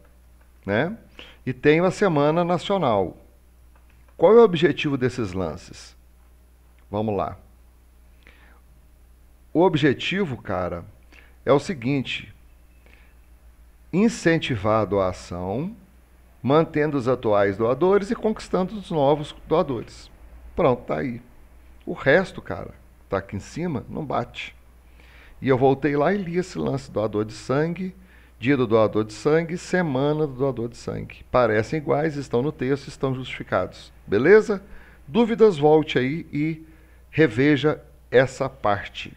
né? E tenho a Semana Nacional. Qual é o objetivo desses lances? Vamos lá. O objetivo, cara, é o seguinte: incentivar a doação, mantendo os atuais doadores e conquistando os novos doadores. Pronto, tá aí. O resto, cara, tá aqui em cima, não bate. E eu voltei lá e li esse lance doador de sangue, dia do doador de sangue, semana do doador de sangue. Parecem iguais, estão no texto, estão justificados. Beleza? Dúvidas, volte aí e reveja essa parte.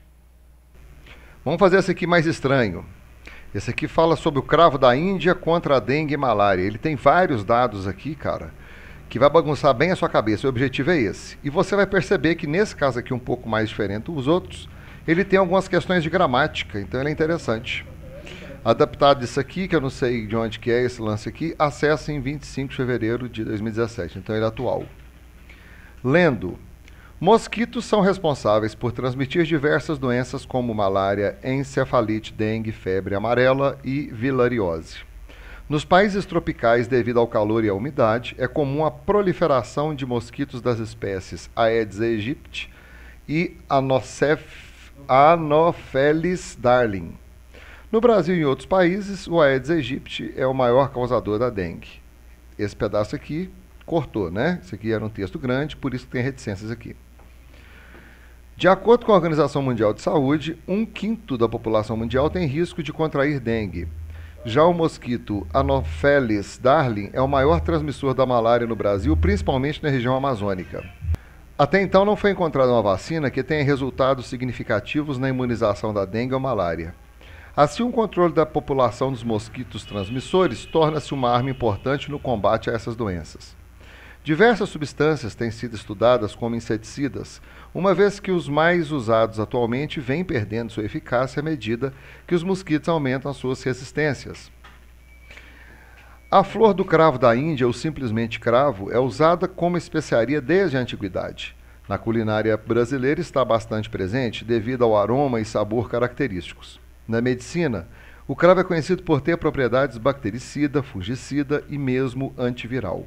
Vamos fazer esse aqui mais estranho. Esse aqui fala sobre o cravo da Índia contra a dengue e malária. Ele tem vários dados aqui, cara, que vai bagunçar bem a sua cabeça. O objetivo é esse. E você vai perceber que nesse caso aqui um pouco mais diferente dos outros, ele tem algumas questões de gramática, então ele é interessante. Adaptado isso aqui, que eu não sei de onde que é esse lance aqui, acessa em 25 de fevereiro de 2017, então ele é atual. Lendo. Mosquitos são responsáveis por transmitir diversas doenças como malária, encefalite, dengue, febre amarela e vilariose. Nos países tropicais, devido ao calor e à umidade, é comum a proliferação de mosquitos das espécies Aedes aegypti e Anopheles Anopheles darling. No Brasil e em outros países, o Aedes aegypti é o maior causador da dengue. Esse pedaço aqui cortou, né? Isso aqui era um texto grande, por isso tem reticências aqui. De acordo com a Organização Mundial de Saúde, um quinto da população mundial tem risco de contrair dengue. Já o mosquito Anopheles darling é o maior transmissor da malária no Brasil, principalmente na região amazônica. Até então não foi encontrada uma vacina que tenha resultados significativos na imunização da dengue ou malária. Assim, o controle da população dos mosquitos transmissores torna-se uma arma importante no combate a essas doenças. Diversas substâncias têm sido estudadas como inseticidas, uma vez que os mais usados atualmente vêm perdendo sua eficácia à medida que os mosquitos aumentam suas resistências. A flor do cravo da Índia, ou simplesmente cravo, é usada como especiaria desde a antiguidade. Na culinária brasileira está bastante presente devido ao aroma e sabor característicos. Na medicina, o cravo é conhecido por ter propriedades bactericida, fungicida e mesmo antiviral.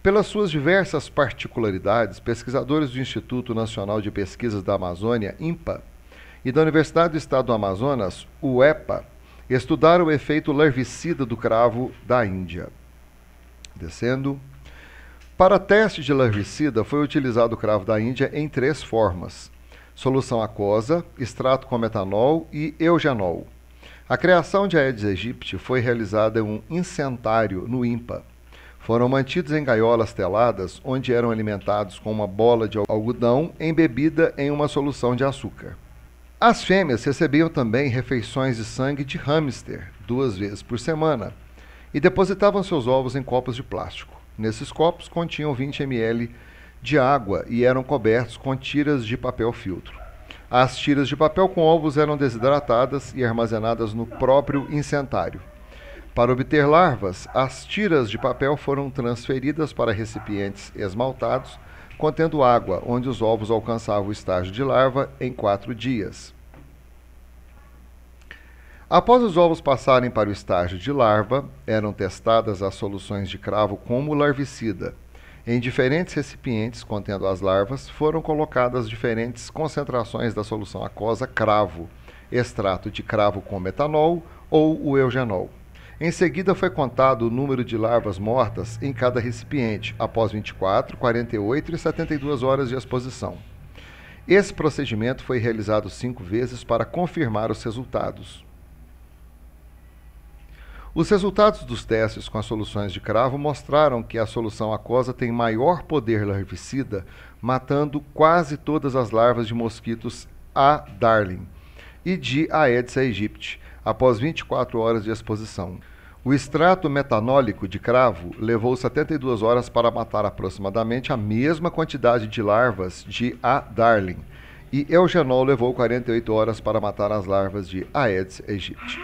Pelas suas diversas particularidades, pesquisadores do Instituto Nacional de Pesquisas da Amazônia, INPA, e da Universidade do Estado do Amazonas, UEPA, estudar o efeito larvicida do cravo da Índia. Descendo. Para teste de larvicida, foi utilizado o cravo da Índia em três formas: solução aquosa, extrato com metanol e eugenol. A criação de Aedes aegypti foi realizada em um incentário no IMPA. Foram mantidos em gaiolas teladas, onde eram alimentados com uma bola de algodão embebida em uma solução de açúcar. As fêmeas recebiam também refeições de sangue de hamster, duas vezes por semana, e depositavam seus ovos em copos de plástico. Nesses copos continham 20 ml de água e eram cobertos com tiras de papel filtro. As tiras de papel com ovos eram desidratadas e armazenadas no próprio incentário. Para obter larvas, as tiras de papel foram transferidas para recipientes esmaltados contendo água, onde os ovos alcançavam o estágio de larva em quatro dias. Após os ovos passarem para o estágio de larva, eram testadas as soluções de cravo como larvicida. Em diferentes recipientes contendo as larvas, foram colocadas diferentes concentrações da solução aquosa cravo, extrato de cravo com metanol ou o eugenol. Em seguida, foi contado o número de larvas mortas em cada recipiente após 24, 48 e 72 horas de exposição. Esse procedimento foi realizado cinco vezes para confirmar os resultados. Os resultados dos testes com as soluções de cravo mostraram que a solução aquosa tem maior poder larvicida, matando quase todas as larvas de mosquitos A. darling e de Aedes aegypti após 24 horas de exposição. O extrato metanólico de cravo levou 72 horas para matar aproximadamente a mesma quantidade de larvas de A. darling, e eugenol levou 48 horas para matar as larvas de Aedes aegypti.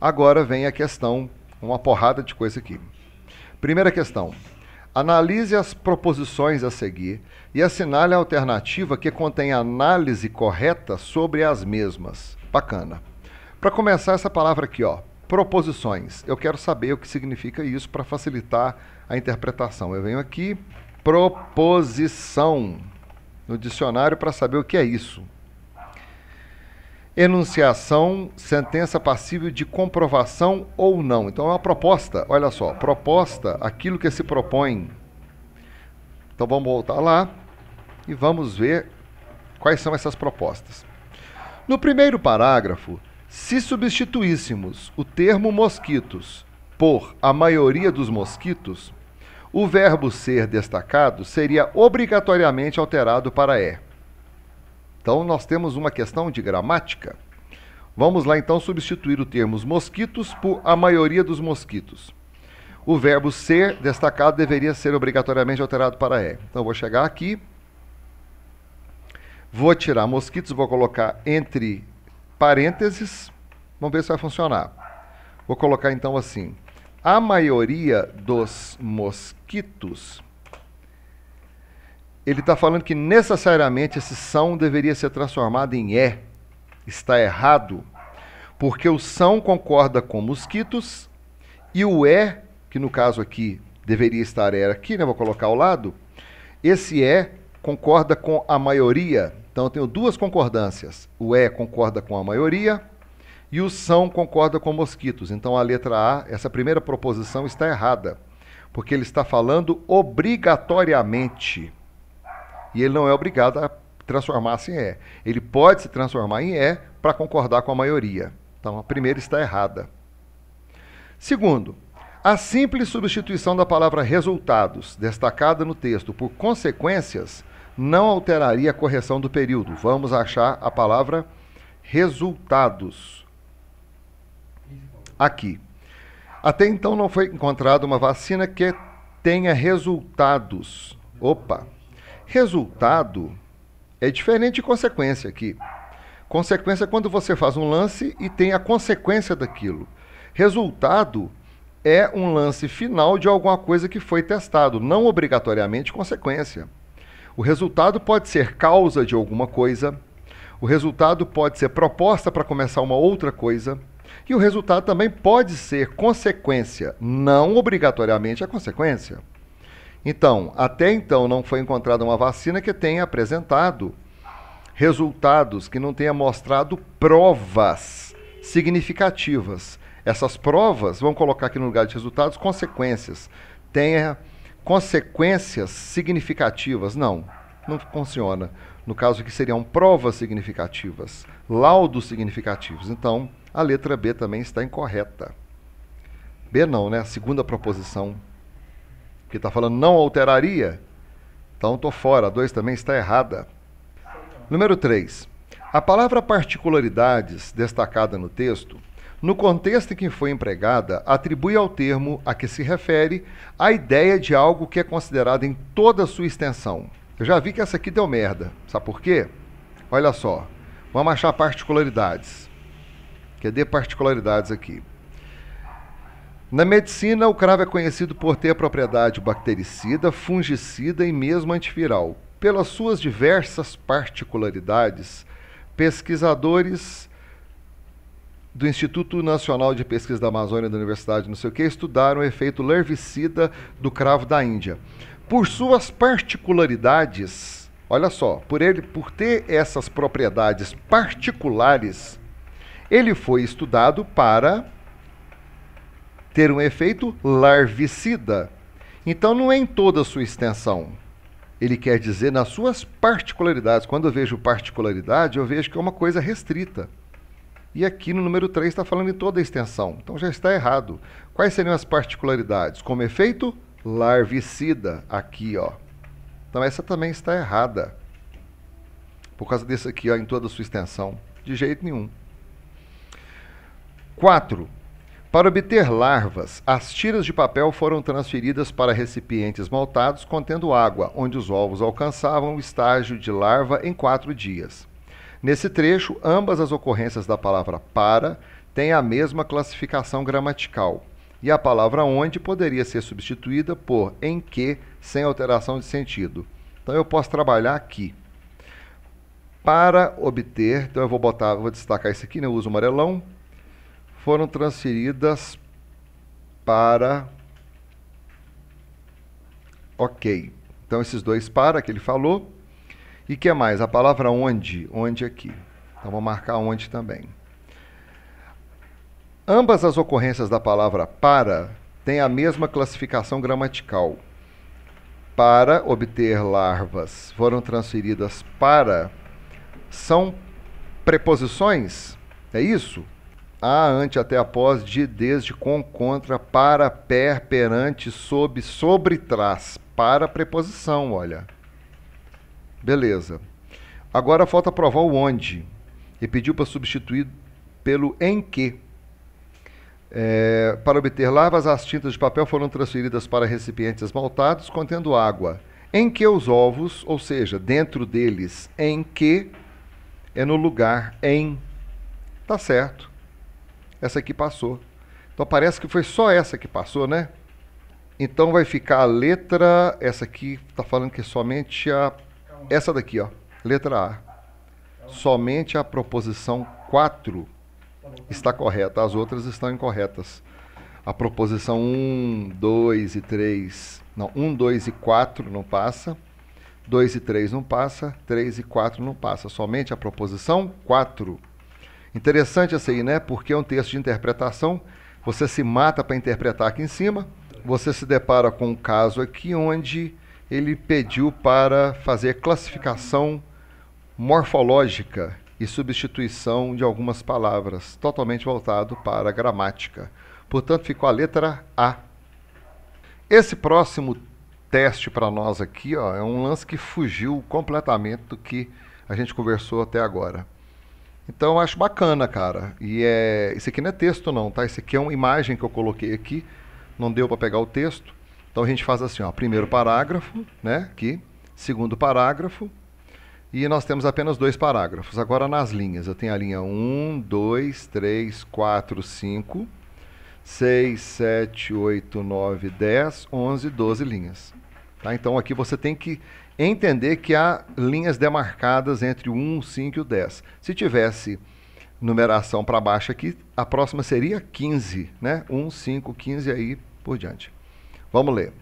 Agora vem a questão, uma porrada de coisa aqui. Primeira questão: analise as proposições a seguir e assinale a alternativa que contém análise correta sobre as mesmas. Bacana. Para começar essa palavra aqui, ó, proposições. Eu quero saber o que significa isso para facilitar a interpretação. Eu venho aqui, proposição, no dicionário para saber o que é isso. Enunciação, sentença passível de comprovação ou não. Então é uma proposta, olha só, proposta, aquilo que se propõe. Então vamos voltar lá e vamos ver quais são essas propostas. No primeiro parágrafo, se substituíssemos o termo mosquitos por a maioria dos mosquitos, o verbo ser destacado seria obrigatoriamente alterado para é. Então nós temos uma questão de gramática. Vamos lá então substituir o termo mosquitos por a maioria dos mosquitos. O verbo ser destacado deveria ser obrigatoriamente alterado para é. Então vou chegar aqui, vou tirar mosquitos, vou colocar entre parênteses, vamos ver se vai funcionar. Vou colocar então assim: a maioria dos mosquitos. Ele está falando que necessariamente esse são deveria ser transformado em é. Está errado, porque o são concorda com mosquitos e o é, que no caso aqui deveria estar era aqui, né? Vou colocar ao lado. Esse é concorda com a maioria. Então eu tenho duas concordâncias. O é concorda com a maioria e o são concorda com mosquitos. Então a letra A, essa primeira proposição está errada, porque ele está falando obrigatoriamente. E ele não é obrigado a transformar-se em é. Ele pode se transformar em é para concordar com a maioria. Então a primeira está errada. Segundo, a simples substituição da palavra resultados, destacada no texto, por consequências, não alteraria a correção do período. Vamos achar a palavra resultados. Aqui. Até então não foi encontrada uma vacina que tenha resultados. Opa! Resultado é diferente de consequência aqui. Consequência é quando você faz um lance e tem a consequência daquilo. Resultado é um lance final de alguma coisa que foi testado, não obrigatoriamente consequência. O resultado pode ser causa de alguma coisa, o resultado pode ser proposta para começar uma outra coisa, e o resultado também pode ser consequência, não obrigatoriamente a consequência. Então, até então não foi encontrada uma vacina que tenha apresentado resultados, que não tenha mostrado provas significativas. Essas provas, vamos colocar aqui no lugar de resultados, consequências. Tenha consequências significativas. Não, não funciona. No caso que seriam provas significativas, laudos significativos. Então, a letra B também está incorreta. B não, né? A segunda proposição que está falando não alteraria. Então, estou fora. A 2 também está errada. Número 3. A palavra particularidades, destacada no texto, no contexto em que foi empregada, atribui ao termo a que se refere a ideia de algo que é considerado em toda a sua extensão. Eu já vi que essa aqui deu merda. Sabe por quê? Olha só. Vamos achar particularidades. Cadê particularidades aqui? Na medicina, o cravo é conhecido por ter a propriedade bactericida, fungicida e mesmo antiviral. Pelas suas diversas particularidades, pesquisadores do Instituto Nacional de Pesquisa da Amazônia da Universidade não sei o que estudaram o efeito larvicida do cravo da Índia. Por suas particularidades, olha só, por ele por ter essas propriedades particulares, ele foi estudado para ter um efeito larvicida. Então não é em toda a sua extensão. Ele quer dizer nas suas particularidades. Quando eu vejo particularidade, eu vejo que é uma coisa restrita. E aqui no número 3 está falando em toda a extensão. Então já está errado. Quais seriam as particularidades? Como efeito larvicida aqui, ó. Então essa também está errada. Por causa desse aqui, ó, em toda a sua extensão, de jeito nenhum. 4. Para obter larvas, as tiras de papel foram transferidas para recipientes maltados contendo água, onde os ovos alcançavam o estágio de larva em quatro dias. Nesse trecho, ambas as ocorrências da palavra para têm a mesma classificação gramatical. E a palavra onde poderia ser substituída por em que, sem alteração de sentido. Então eu posso trabalhar aqui. Para obter, então eu vou botar, vou destacar isso aqui, né? eu uso o amarelão. Foram transferidas para OK. Então esses dois para que ele falou e que mais? A palavra onde, onde aqui. Então vou marcar onde também. Ambas as ocorrências da palavra para têm a mesma classificação gramatical. Para obter larvas foram transferidas para são preposições, é isso? A, ante, até, após, de, desde, com, contra, para, per, perante, sob, sobre, trás. Para preposição, olha. Beleza. Agora falta provar o onde. E pediu para substituir pelo em que. É, para obter larvas, as tintas de papel foram transferidas para recipientes esmaltados contendo água. Em que os ovos, ou seja, dentro deles, em que é no lugar em. Tá certo. Essa aqui passou. Então parece que foi só essa que passou, né? Então vai ficar a letra, essa aqui está falando que é somente a essa daqui, ó, letra A. Somente a proposição 4 está correta, as outras estão incorretas. A proposição 1, 2 e 3, não, 1, 2 e 4 não passa, 2 e 3 não passa, 3 e 4 não passa, somente a proposição 4. Interessante essa aí, né? Porque é um texto de interpretação, você se mata para interpretar aqui em cima, você se depara com um caso aqui onde ele pediu para fazer classificação morfológica e substituição de algumas palavras, totalmente voltado para a gramática. Portanto, ficou a letra A. Esse próximo teste para nós aqui ó, é um lance que fugiu completamente do que a gente conversou até agora. Então, eu acho bacana, cara. E é... isso aqui não é texto, não, tá? Isso aqui é uma imagem que eu coloquei aqui. Não deu para pegar o texto. Então a gente faz assim, ó, primeiro parágrafo, né, aqui, segundo parágrafo, e nós temos apenas dois parágrafos. Agora nas linhas, eu tenho a linha 1, 2, 3, 4, 5, 6, 7, 8, 9, 10, 11, 12 linhas. Tá? Então aqui você tem que entender que há linhas demarcadas entre o 1, 5 e o 10. Se tivesse numeração para baixo aqui, a próxima seria 15, né? 1, 5, 15 aí por diante. Vamos ler.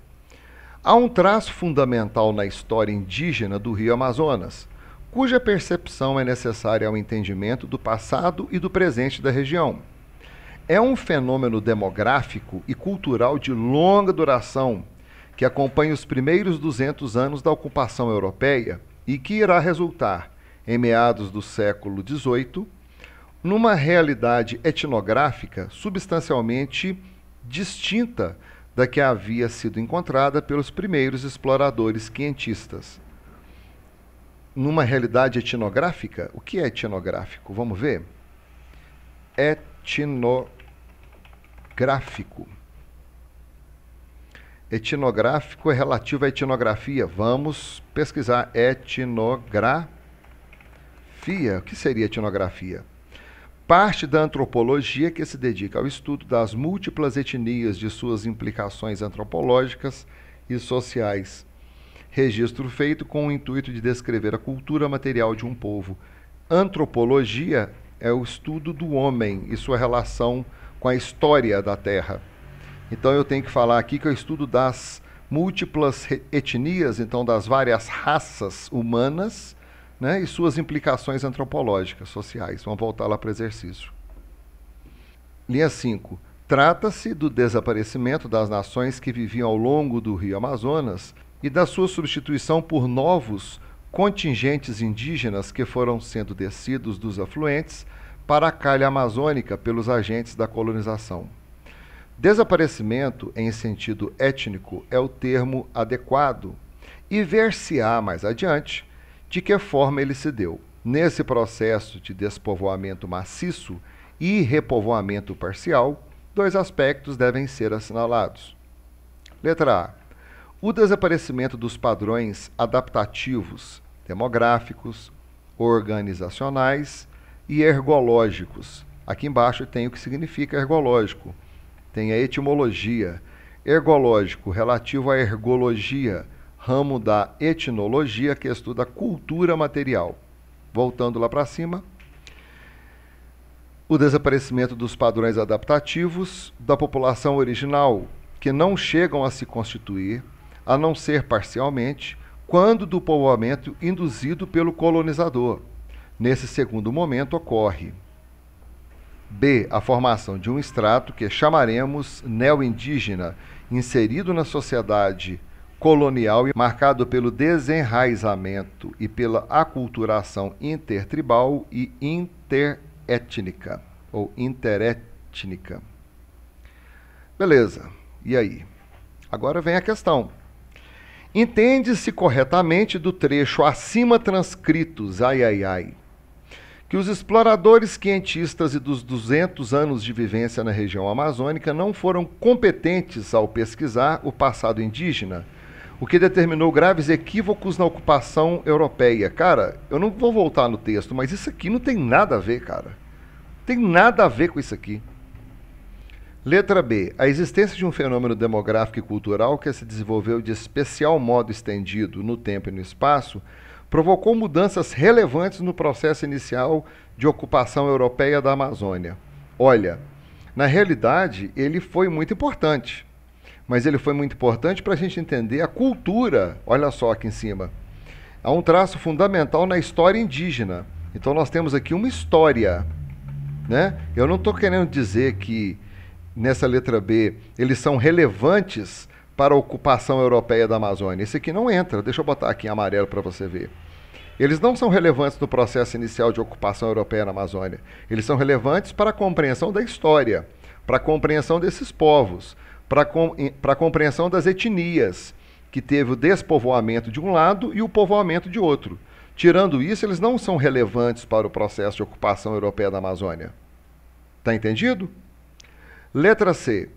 Há um traço fundamental na história indígena do Rio Amazonas, cuja percepção é necessária ao entendimento do passado e do presente da região. É um fenômeno demográfico e cultural de longa duração que acompanha os primeiros 200 anos da ocupação europeia e que irá resultar, em meados do século XVIII, numa realidade etnográfica substancialmente distinta da que havia sido encontrada pelos primeiros exploradores cientistas. Numa realidade etnográfica, o que é etnográfico? Vamos ver? Etnográfico. Etnográfico é relativo à etnografia. Vamos pesquisar etnografia. O que seria etnografia? parte da antropologia que se dedica ao estudo das múltiplas etnias de suas implicações antropológicas e sociais. Registro feito com o intuito de descrever a cultura material de um povo. Antropologia é o estudo do homem e sua relação com a história da terra. Então eu tenho que falar aqui que é o estudo das múltiplas etnias, então das várias raças humanas né, e suas implicações antropológicas, sociais. Vamos voltar lá para o exercício. Linha 5. Trata-se do desaparecimento das nações que viviam ao longo do rio Amazonas e da sua substituição por novos contingentes indígenas que foram sendo descidos dos afluentes para a calha amazônica pelos agentes da colonização. Desaparecimento em sentido étnico é o termo adequado e ver-se-á mais adiante de que forma ele se deu. Nesse processo de despovoamento maciço e repovoamento parcial, dois aspectos devem ser assinalados. Letra A. O desaparecimento dos padrões adaptativos, demográficos, organizacionais e ergológicos. Aqui embaixo tem o que significa ergológico, tem a etimologia. Ergológico, relativo à ergologia, ramo da etnologia que estuda cultura material. Voltando lá para cima, o desaparecimento dos padrões adaptativos da população original, que não chegam a se constituir, a não ser parcialmente, quando do povoamento induzido pelo colonizador. Nesse segundo momento ocorre. B. A formação de um extrato que chamaremos neo-indígena, inserido na sociedade colonial e marcado pelo desenraizamento e pela aculturação intertribal e interétnica ou interétnica. Beleza. E aí? Agora vem a questão. Entende-se corretamente do trecho acima transcritos, ai ai ai, que os exploradores cientistas e dos 200 anos de vivência na região amazônica não foram competentes ao pesquisar o passado indígena o que determinou graves equívocos na ocupação europeia. Cara, eu não vou voltar no texto, mas isso aqui não tem nada a ver, cara. Tem nada a ver com isso aqui. Letra B. A existência de um fenômeno demográfico e cultural que se desenvolveu de especial modo estendido no tempo e no espaço provocou mudanças relevantes no processo inicial de ocupação europeia da Amazônia. Olha, na realidade, ele foi muito importante mas ele foi muito importante para a gente entender a cultura. Olha só aqui em cima. Há um traço fundamental na história indígena. Então nós temos aqui uma história. Né? Eu não estou querendo dizer que nessa letra B eles são relevantes para a ocupação europeia da Amazônia. Esse aqui não entra, deixa eu botar aqui em amarelo para você ver. Eles não são relevantes no processo inicial de ocupação europeia na Amazônia. Eles são relevantes para a compreensão da história, para a compreensão desses povos, para a compreensão das etnias, que teve o despovoamento de um lado e o povoamento de outro. Tirando isso, eles não são relevantes para o processo de ocupação europeia da Amazônia. Está entendido? Letra C.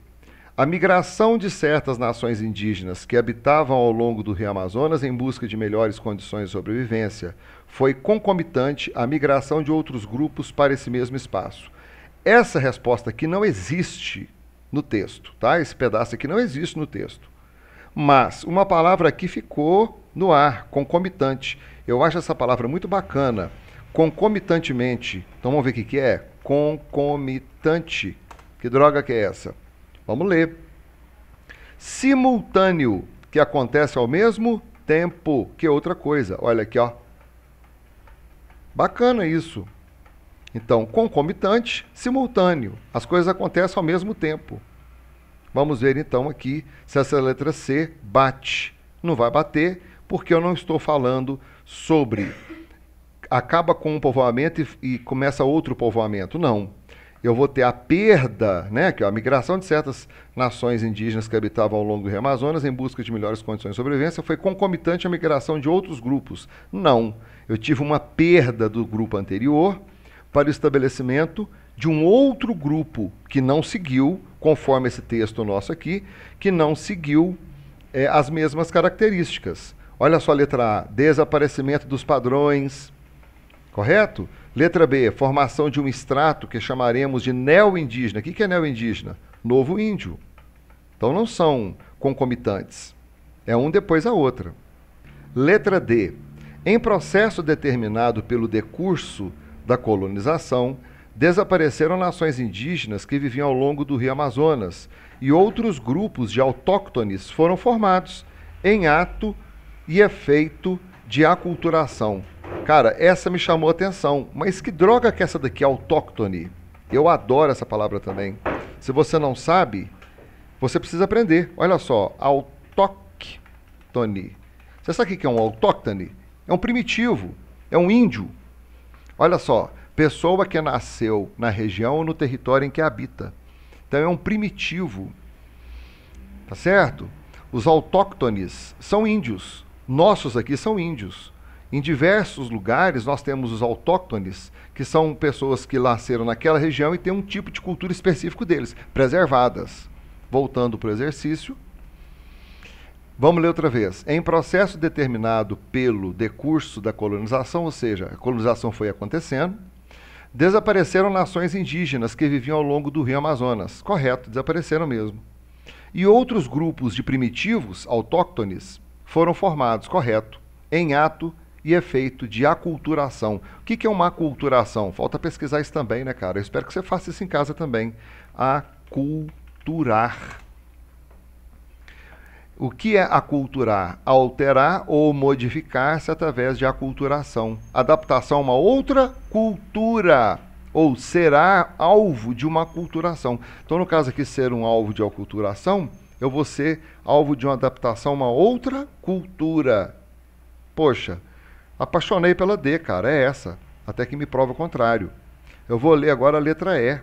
A migração de certas nações indígenas que habitavam ao longo do rio Amazonas em busca de melhores condições de sobrevivência foi concomitante à migração de outros grupos para esse mesmo espaço. Essa resposta aqui não existe no texto, tá? Esse pedaço aqui não existe no texto. Mas uma palavra aqui ficou no ar, concomitante. Eu acho essa palavra muito bacana. Concomitantemente. Então vamos ver o que, que é? Concomitante. Que droga que é essa? Vamos ler. Simultâneo, que acontece ao mesmo tempo que outra coisa. Olha aqui, ó. Bacana isso. Então, concomitante, simultâneo. As coisas acontecem ao mesmo tempo. Vamos ver então aqui se essa letra C bate. Não vai bater, porque eu não estou falando sobre acaba com um povoamento e, e começa outro povoamento. Não. Eu vou ter a perda, né, que é a migração de certas nações indígenas que habitavam ao longo do Rio Amazonas em busca de melhores condições de sobrevivência foi concomitante à migração de outros grupos. Não. Eu tive uma perda do grupo anterior para o estabelecimento de um outro grupo que não seguiu, conforme esse texto nosso aqui, que não seguiu é, as mesmas características. Olha só a letra A: desaparecimento dos padrões, correto? Letra B: formação de um extrato que chamaremos de neo-indígena. O que é neo-indígena? Novo índio. Então não são concomitantes. É um depois a outra. Letra D: em processo determinado pelo decurso da colonização, desapareceram nações indígenas que viviam ao longo do rio Amazonas e outros grupos de autóctones foram formados em ato e efeito de aculturação. Cara, essa me chamou a atenção. Mas que droga que é essa daqui, é, autóctone? Eu adoro essa palavra também. Se você não sabe, você precisa aprender. Olha só, autóctone. Você sabe o que é um autóctone? É um primitivo, é um índio, Olha só, pessoa que nasceu na região ou no território em que habita. Então é um primitivo. Tá certo? Os autóctones são índios. Nossos aqui são índios. Em diversos lugares nós temos os autóctones, que são pessoas que nasceram naquela região e têm um tipo de cultura específico deles, preservadas. Voltando para o exercício, Vamos ler outra vez. Em processo determinado pelo decurso da colonização, ou seja, a colonização foi acontecendo, desapareceram nações indígenas que viviam ao longo do rio Amazonas. Correto, desapareceram mesmo. E outros grupos de primitivos autóctones foram formados, correto, em ato e efeito de aculturação. O que é uma aculturação? Falta pesquisar isso também, né, cara? Eu espero que você faça isso em casa também. Aculturar o que é aculturar? Alterar ou modificar-se através de aculturação. Adaptação a uma outra cultura. Ou será alvo de uma aculturação. Então, no caso aqui, ser um alvo de aculturação, eu vou ser alvo de uma adaptação a uma outra cultura. Poxa, apaixonei pela D, cara, é essa. Até que me prova o contrário. Eu vou ler agora a letra E.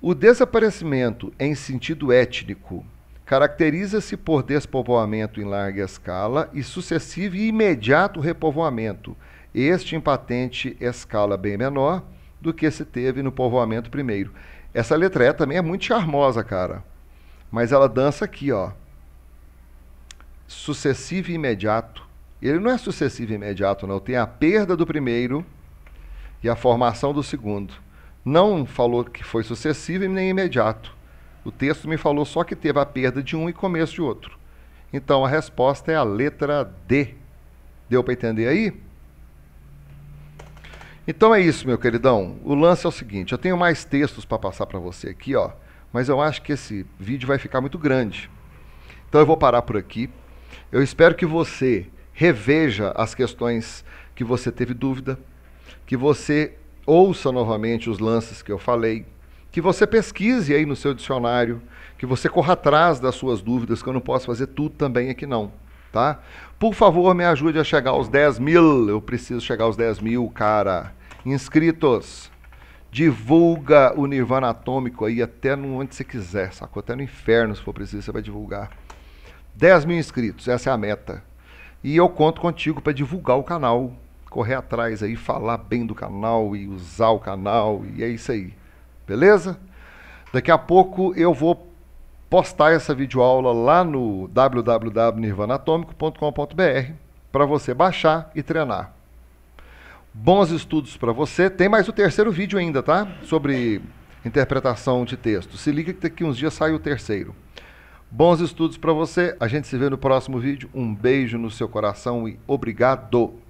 O desaparecimento em sentido étnico Caracteriza-se por despovoamento em larga escala e sucessivo e imediato repovoamento, este em patente escala bem menor do que se teve no povoamento primeiro. Essa letra também é muito charmosa, cara. Mas ela dança aqui, ó. Sucessivo e imediato. Ele não é sucessivo e imediato, não. Tem a perda do primeiro e a formação do segundo. Não falou que foi sucessivo e nem imediato. O texto me falou só que teve a perda de um e começo de outro. Então a resposta é a letra D. Deu para entender aí? Então é isso, meu queridão. O lance é o seguinte: eu tenho mais textos para passar para você aqui, ó, mas eu acho que esse vídeo vai ficar muito grande. Então eu vou parar por aqui. Eu espero que você reveja as questões que você teve dúvida, que você ouça novamente os lances que eu falei que você pesquise aí no seu dicionário, que você corra atrás das suas dúvidas, que eu não posso fazer tudo também aqui não, tá? Por favor, me ajude a chegar aos 10 mil, eu preciso chegar aos 10 mil, cara. Inscritos, divulga o Nirvana Atômico aí até onde você quiser, sacou? Até no inferno, se for preciso, você vai divulgar. 10 mil inscritos, essa é a meta. E eu conto contigo para divulgar o canal, correr atrás aí, falar bem do canal e usar o canal, e é isso aí. Beleza? Daqui a pouco eu vou postar essa videoaula lá no www.nirvanatômico.com.br para você baixar e treinar. Bons estudos para você. Tem mais o terceiro vídeo ainda, tá? Sobre interpretação de texto. Se liga que daqui uns dias sai o terceiro. Bons estudos para você. A gente se vê no próximo vídeo. Um beijo no seu coração e obrigado.